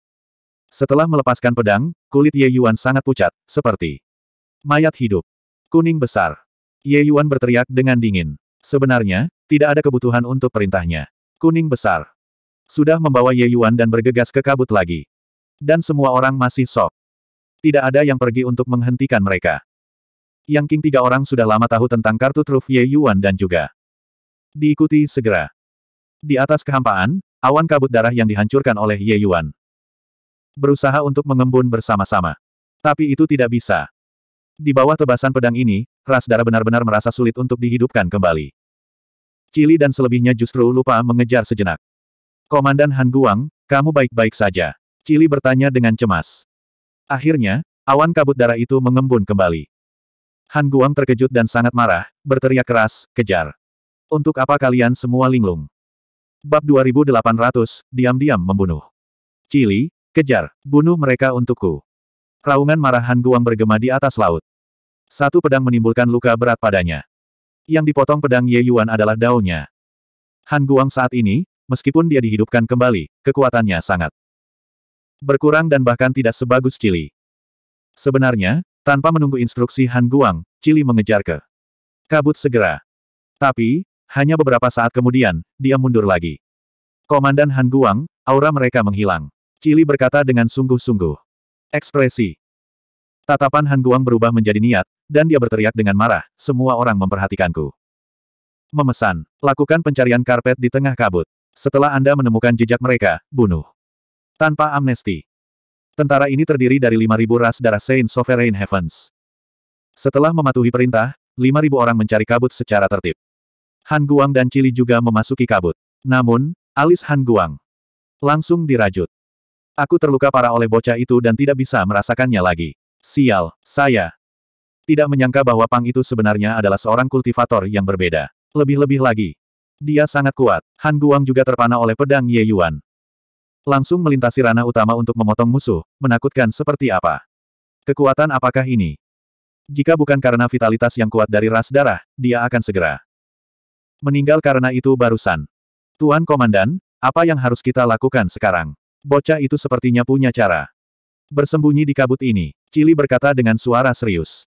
Setelah melepaskan pedang, kulit Ye Yuan sangat pucat, seperti mayat hidup. Kuning besar. Ye Yuan berteriak dengan dingin. Sebenarnya, tidak ada kebutuhan untuk perintahnya. Kuning besar. Sudah membawa Ye Yuan dan bergegas ke kabut lagi. Dan semua orang masih sok. Tidak ada yang pergi untuk menghentikan mereka. Yang King tiga orang sudah lama tahu tentang kartu truf Ye Yuan dan juga diikuti segera. Di atas kehampaan, awan kabut darah yang dihancurkan oleh Ye Yuan. Berusaha untuk mengembun bersama-sama. Tapi itu tidak bisa. Di bawah tebasan pedang ini, ras darah benar-benar merasa sulit untuk dihidupkan kembali. Cili dan selebihnya justru lupa mengejar sejenak. Komandan Han Guang, kamu baik-baik saja. Cili bertanya dengan cemas. Akhirnya, awan kabut darah itu mengembun kembali. Han Guang terkejut dan sangat marah, berteriak keras, kejar. Untuk apa kalian semua linglung? Bab 2800, diam-diam membunuh. Cili, kejar, bunuh mereka untukku. Raungan marah Han Guang bergema di atas laut. Satu pedang menimbulkan luka berat padanya. Yang dipotong pedang Ye Yuan adalah daunnya. Han Guang saat ini, meskipun dia dihidupkan kembali, kekuatannya sangat berkurang dan bahkan tidak sebagus Cili. Sebenarnya, tanpa menunggu instruksi Han Guang, Cili mengejar ke kabut segera. Tapi, hanya beberapa saat kemudian, dia mundur lagi. Komandan Han Guang, aura mereka menghilang. Cili berkata dengan sungguh-sungguh. Ekspresi. Tatapan Han Guang berubah menjadi niat, dan dia berteriak dengan marah, semua orang memperhatikanku. Memesan, lakukan pencarian karpet di tengah kabut. Setelah Anda menemukan jejak mereka, bunuh tanpa amnesti. Tentara ini terdiri dari 5.000 ras darah Saint Sovereign Heavens. Setelah mematuhi perintah, 5.000 orang mencari kabut secara tertib. Han Guang dan Cili juga memasuki kabut. Namun, alis Han Guang langsung dirajut. Aku terluka parah oleh bocah itu dan tidak bisa merasakannya lagi. Sial, saya tidak menyangka bahwa Pang itu sebenarnya adalah seorang kultivator yang berbeda. Lebih-lebih lagi, dia sangat kuat. Han Guang juga terpana oleh pedang Ye Yuan. Langsung melintasi ranah utama untuk memotong musuh, menakutkan seperti apa. Kekuatan apakah ini? Jika bukan karena vitalitas yang kuat dari ras darah, dia akan segera meninggal karena itu barusan. Tuan Komandan, apa yang harus kita lakukan sekarang? Bocah itu sepertinya punya cara. Bersembunyi di kabut ini, Cili berkata dengan suara serius.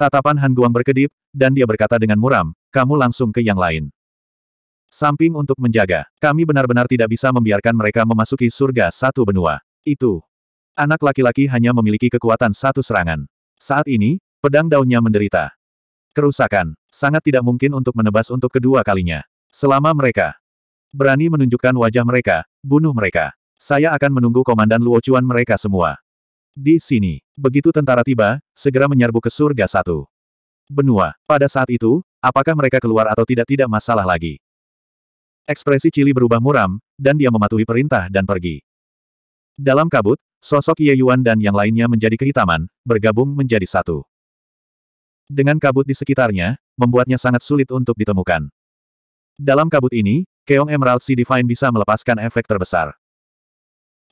Tatapan Han Guang berkedip, dan dia berkata dengan muram, kamu langsung ke yang lain. Samping untuk menjaga, kami benar-benar tidak bisa membiarkan mereka memasuki surga satu benua. Itu. Anak laki-laki hanya memiliki kekuatan satu serangan. Saat ini, pedang daunnya menderita. Kerusakan, sangat tidak mungkin untuk menebas untuk kedua kalinya. Selama mereka berani menunjukkan wajah mereka, bunuh mereka. Saya akan menunggu komandan Luocuan mereka semua. Di sini, begitu tentara tiba, segera menyerbu ke surga satu. Benua, pada saat itu, apakah mereka keluar atau tidak tidak masalah lagi. Ekspresi Cili berubah muram, dan dia mematuhi perintah dan pergi. Dalam kabut, sosok Ye Yuan dan yang lainnya menjadi kehitaman, bergabung menjadi satu. Dengan kabut di sekitarnya, membuatnya sangat sulit untuk ditemukan. Dalam kabut ini, Keong Emerald Sea Divine bisa melepaskan efek terbesar.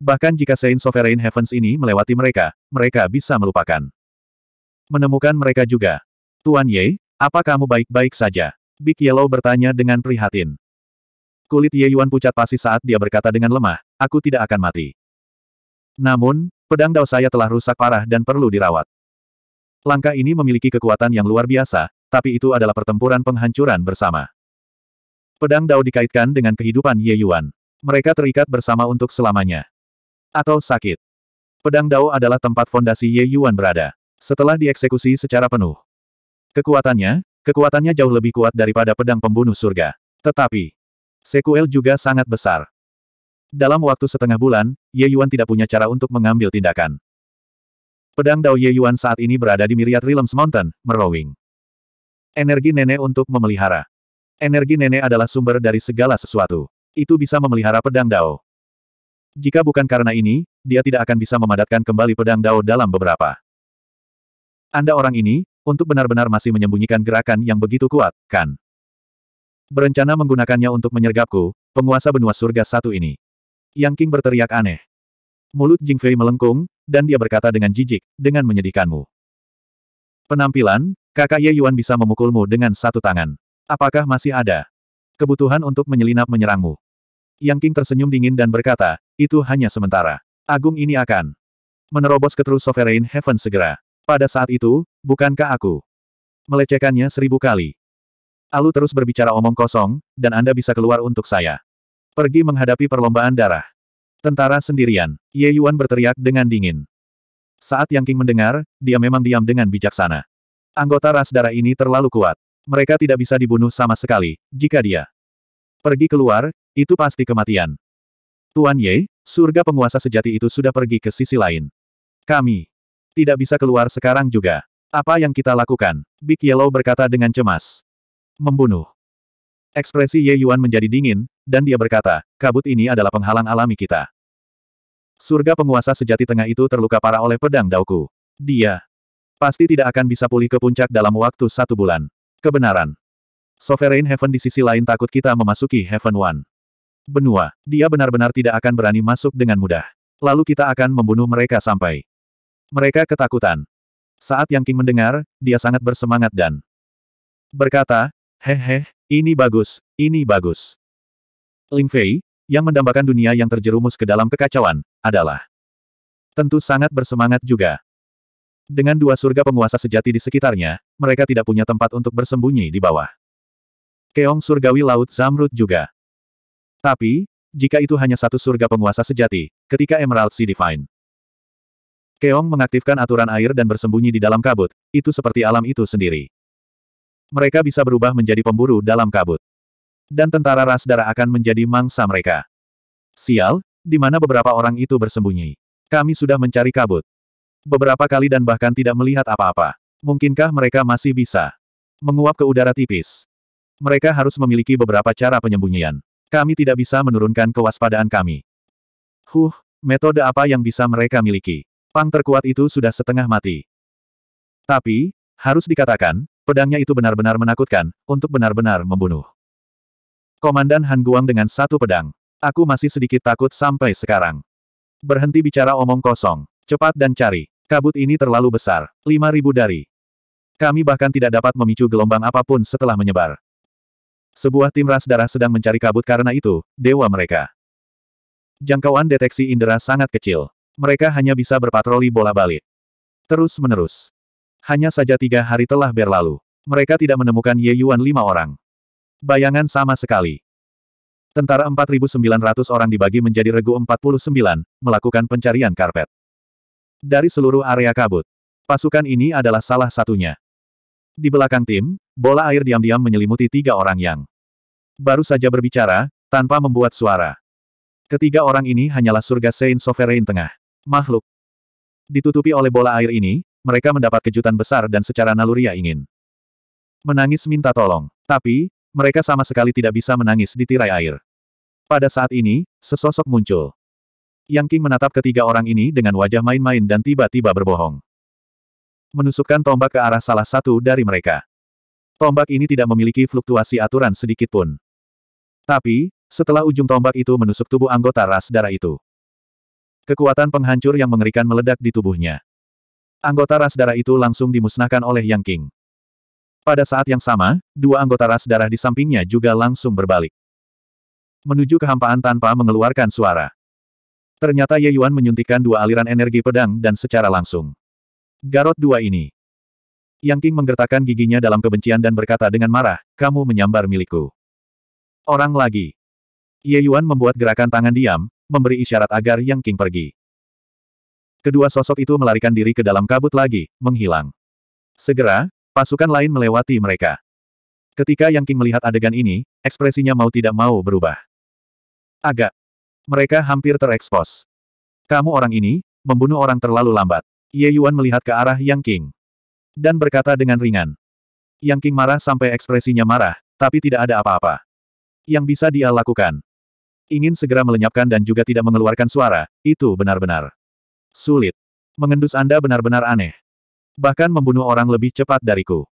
Bahkan jika Saint Sovereign Heavens ini melewati mereka, mereka bisa melupakan. Menemukan mereka juga. Tuan Ye, apa kamu baik-baik saja? Big Yellow bertanya dengan prihatin. Kulit Ye Yuan pucat pasi saat dia berkata dengan lemah, aku tidak akan mati. Namun, pedang dao saya telah rusak parah dan perlu dirawat. Langkah ini memiliki kekuatan yang luar biasa, tapi itu adalah pertempuran penghancuran bersama. Pedang dao dikaitkan dengan kehidupan Ye Yuan. Mereka terikat bersama untuk selamanya. Atau sakit. Pedang dao adalah tempat fondasi Ye Yuan berada. Setelah dieksekusi secara penuh. Kekuatannya, kekuatannya jauh lebih kuat daripada pedang pembunuh surga. Tetapi, Sekuel juga sangat besar. Dalam waktu setengah bulan, Ye Yuan tidak punya cara untuk mengambil tindakan. Pedang Dao Ye Yuan saat ini berada di Myriad Realms Mountain, merowing. Energi nenek untuk memelihara. Energi nenek adalah sumber dari segala sesuatu. Itu bisa memelihara pedang Dao. Jika bukan karena ini, dia tidak akan bisa memadatkan kembali pedang Dao dalam beberapa. Anda orang ini, untuk benar-benar masih menyembunyikan gerakan yang begitu kuat, kan? berencana menggunakannya untuk menyergapku, penguasa benua surga satu ini. Yang King berteriak aneh. Mulut Jingfei melengkung, dan dia berkata dengan jijik, dengan menyedihkanmu. Penampilan, kakak Ye Yuan bisa memukulmu dengan satu tangan. Apakah masih ada kebutuhan untuk menyelinap menyerangmu? Yang King tersenyum dingin dan berkata, itu hanya sementara. Agung ini akan menerobos ke True Sovereign Heaven segera. Pada saat itu, bukankah aku melecehkannya seribu kali? Alu terus berbicara omong kosong, dan Anda bisa keluar untuk saya. Pergi menghadapi perlombaan darah. Tentara sendirian, Ye Yuan berteriak dengan dingin. Saat Yang King mendengar, dia memang diam dengan bijaksana. Anggota ras darah ini terlalu kuat. Mereka tidak bisa dibunuh sama sekali, jika dia pergi keluar, itu pasti kematian. Tuan Ye, surga penguasa sejati itu sudah pergi ke sisi lain. Kami tidak bisa keluar sekarang juga. Apa yang kita lakukan? Big Yellow berkata dengan cemas. Membunuh. Ekspresi Ye Yuan menjadi dingin, dan dia berkata, kabut ini adalah penghalang alami kita. Surga penguasa sejati tengah itu terluka parah oleh pedang dauku. Dia pasti tidak akan bisa pulih ke puncak dalam waktu satu bulan. Kebenaran. Sovereign Heaven di sisi lain takut kita memasuki Heaven One. Benua, dia benar-benar tidak akan berani masuk dengan mudah. Lalu kita akan membunuh mereka sampai. Mereka ketakutan. Saat Yang King mendengar, dia sangat bersemangat dan berkata, Hehe, ini bagus, ini bagus. Ling Fei, yang mendambakan dunia yang terjerumus ke dalam kekacauan, adalah tentu sangat bersemangat juga. Dengan dua surga penguasa sejati di sekitarnya, mereka tidak punya tempat untuk bersembunyi di bawah. Keong surgawi laut Zamrud juga. Tapi, jika itu hanya satu surga penguasa sejati, ketika Emerald Sea Divine. Keong mengaktifkan aturan air dan bersembunyi di dalam kabut, itu seperti alam itu sendiri mereka bisa berubah menjadi pemburu dalam kabut. Dan tentara ras darah akan menjadi mangsa mereka. Sial, di mana beberapa orang itu bersembunyi. Kami sudah mencari kabut. Beberapa kali dan bahkan tidak melihat apa-apa. Mungkinkah mereka masih bisa menguap ke udara tipis? Mereka harus memiliki beberapa cara penyembunyian. Kami tidak bisa menurunkan kewaspadaan kami. Huh, metode apa yang bisa mereka miliki? Pang terkuat itu sudah setengah mati. Tapi, harus dikatakan, Pedangnya itu benar-benar menakutkan, untuk benar-benar membunuh. Komandan Han Guang dengan satu pedang. Aku masih sedikit takut sampai sekarang. Berhenti bicara omong kosong. Cepat dan cari. Kabut ini terlalu besar. 5.000 dari. Kami bahkan tidak dapat memicu gelombang apapun setelah menyebar. Sebuah tim ras darah sedang mencari kabut karena itu, dewa mereka. Jangkauan deteksi indera sangat kecil. Mereka hanya bisa berpatroli bola balik. Terus menerus. Hanya saja tiga hari telah berlalu. Mereka tidak menemukan Ye Yuan lima orang. Bayangan sama sekali. Tentara 4.900 orang dibagi menjadi regu 49, melakukan pencarian karpet. Dari seluruh area kabut. Pasukan ini adalah salah satunya. Di belakang tim, bola air diam-diam menyelimuti tiga orang yang baru saja berbicara, tanpa membuat suara. Ketiga orang ini hanyalah surga Saint Sovereign tengah. Makhluk. Ditutupi oleh bola air ini, mereka mendapat kejutan besar dan secara naluria ingin menangis minta tolong. Tapi, mereka sama sekali tidak bisa menangis di tirai air. Pada saat ini, sesosok muncul. Yang King menatap ketiga orang ini dengan wajah main-main dan tiba-tiba berbohong. Menusukkan tombak ke arah salah satu dari mereka. Tombak ini tidak memiliki fluktuasi aturan sedikit pun. Tapi, setelah ujung tombak itu menusuk tubuh anggota ras darah itu. Kekuatan penghancur yang mengerikan meledak di tubuhnya. Anggota ras darah itu langsung dimusnahkan oleh Yang King. Pada saat yang sama, dua anggota ras darah di sampingnya juga langsung berbalik. Menuju kehampaan tanpa mengeluarkan suara. Ternyata Ye Yuan menyuntikkan dua aliran energi pedang dan secara langsung. Garot dua ini. Yang King menggertakkan giginya dalam kebencian dan berkata dengan marah, kamu menyambar milikku. Orang lagi. Ye Yuan membuat gerakan tangan diam, memberi isyarat agar Yang King pergi. Kedua sosok itu melarikan diri ke dalam kabut lagi, menghilang. Segera, pasukan lain melewati mereka. Ketika Yang King melihat adegan ini, ekspresinya mau tidak mau berubah. Agak. Mereka hampir terekspos. Kamu orang ini, membunuh orang terlalu lambat. Ye Yuan melihat ke arah Yang King. Dan berkata dengan ringan. Yang King marah sampai ekspresinya marah, tapi tidak ada apa-apa. Yang bisa dia lakukan. Ingin segera melenyapkan dan juga tidak mengeluarkan suara, itu benar-benar. Sulit. Mengendus Anda benar-benar aneh. Bahkan membunuh orang lebih cepat dariku.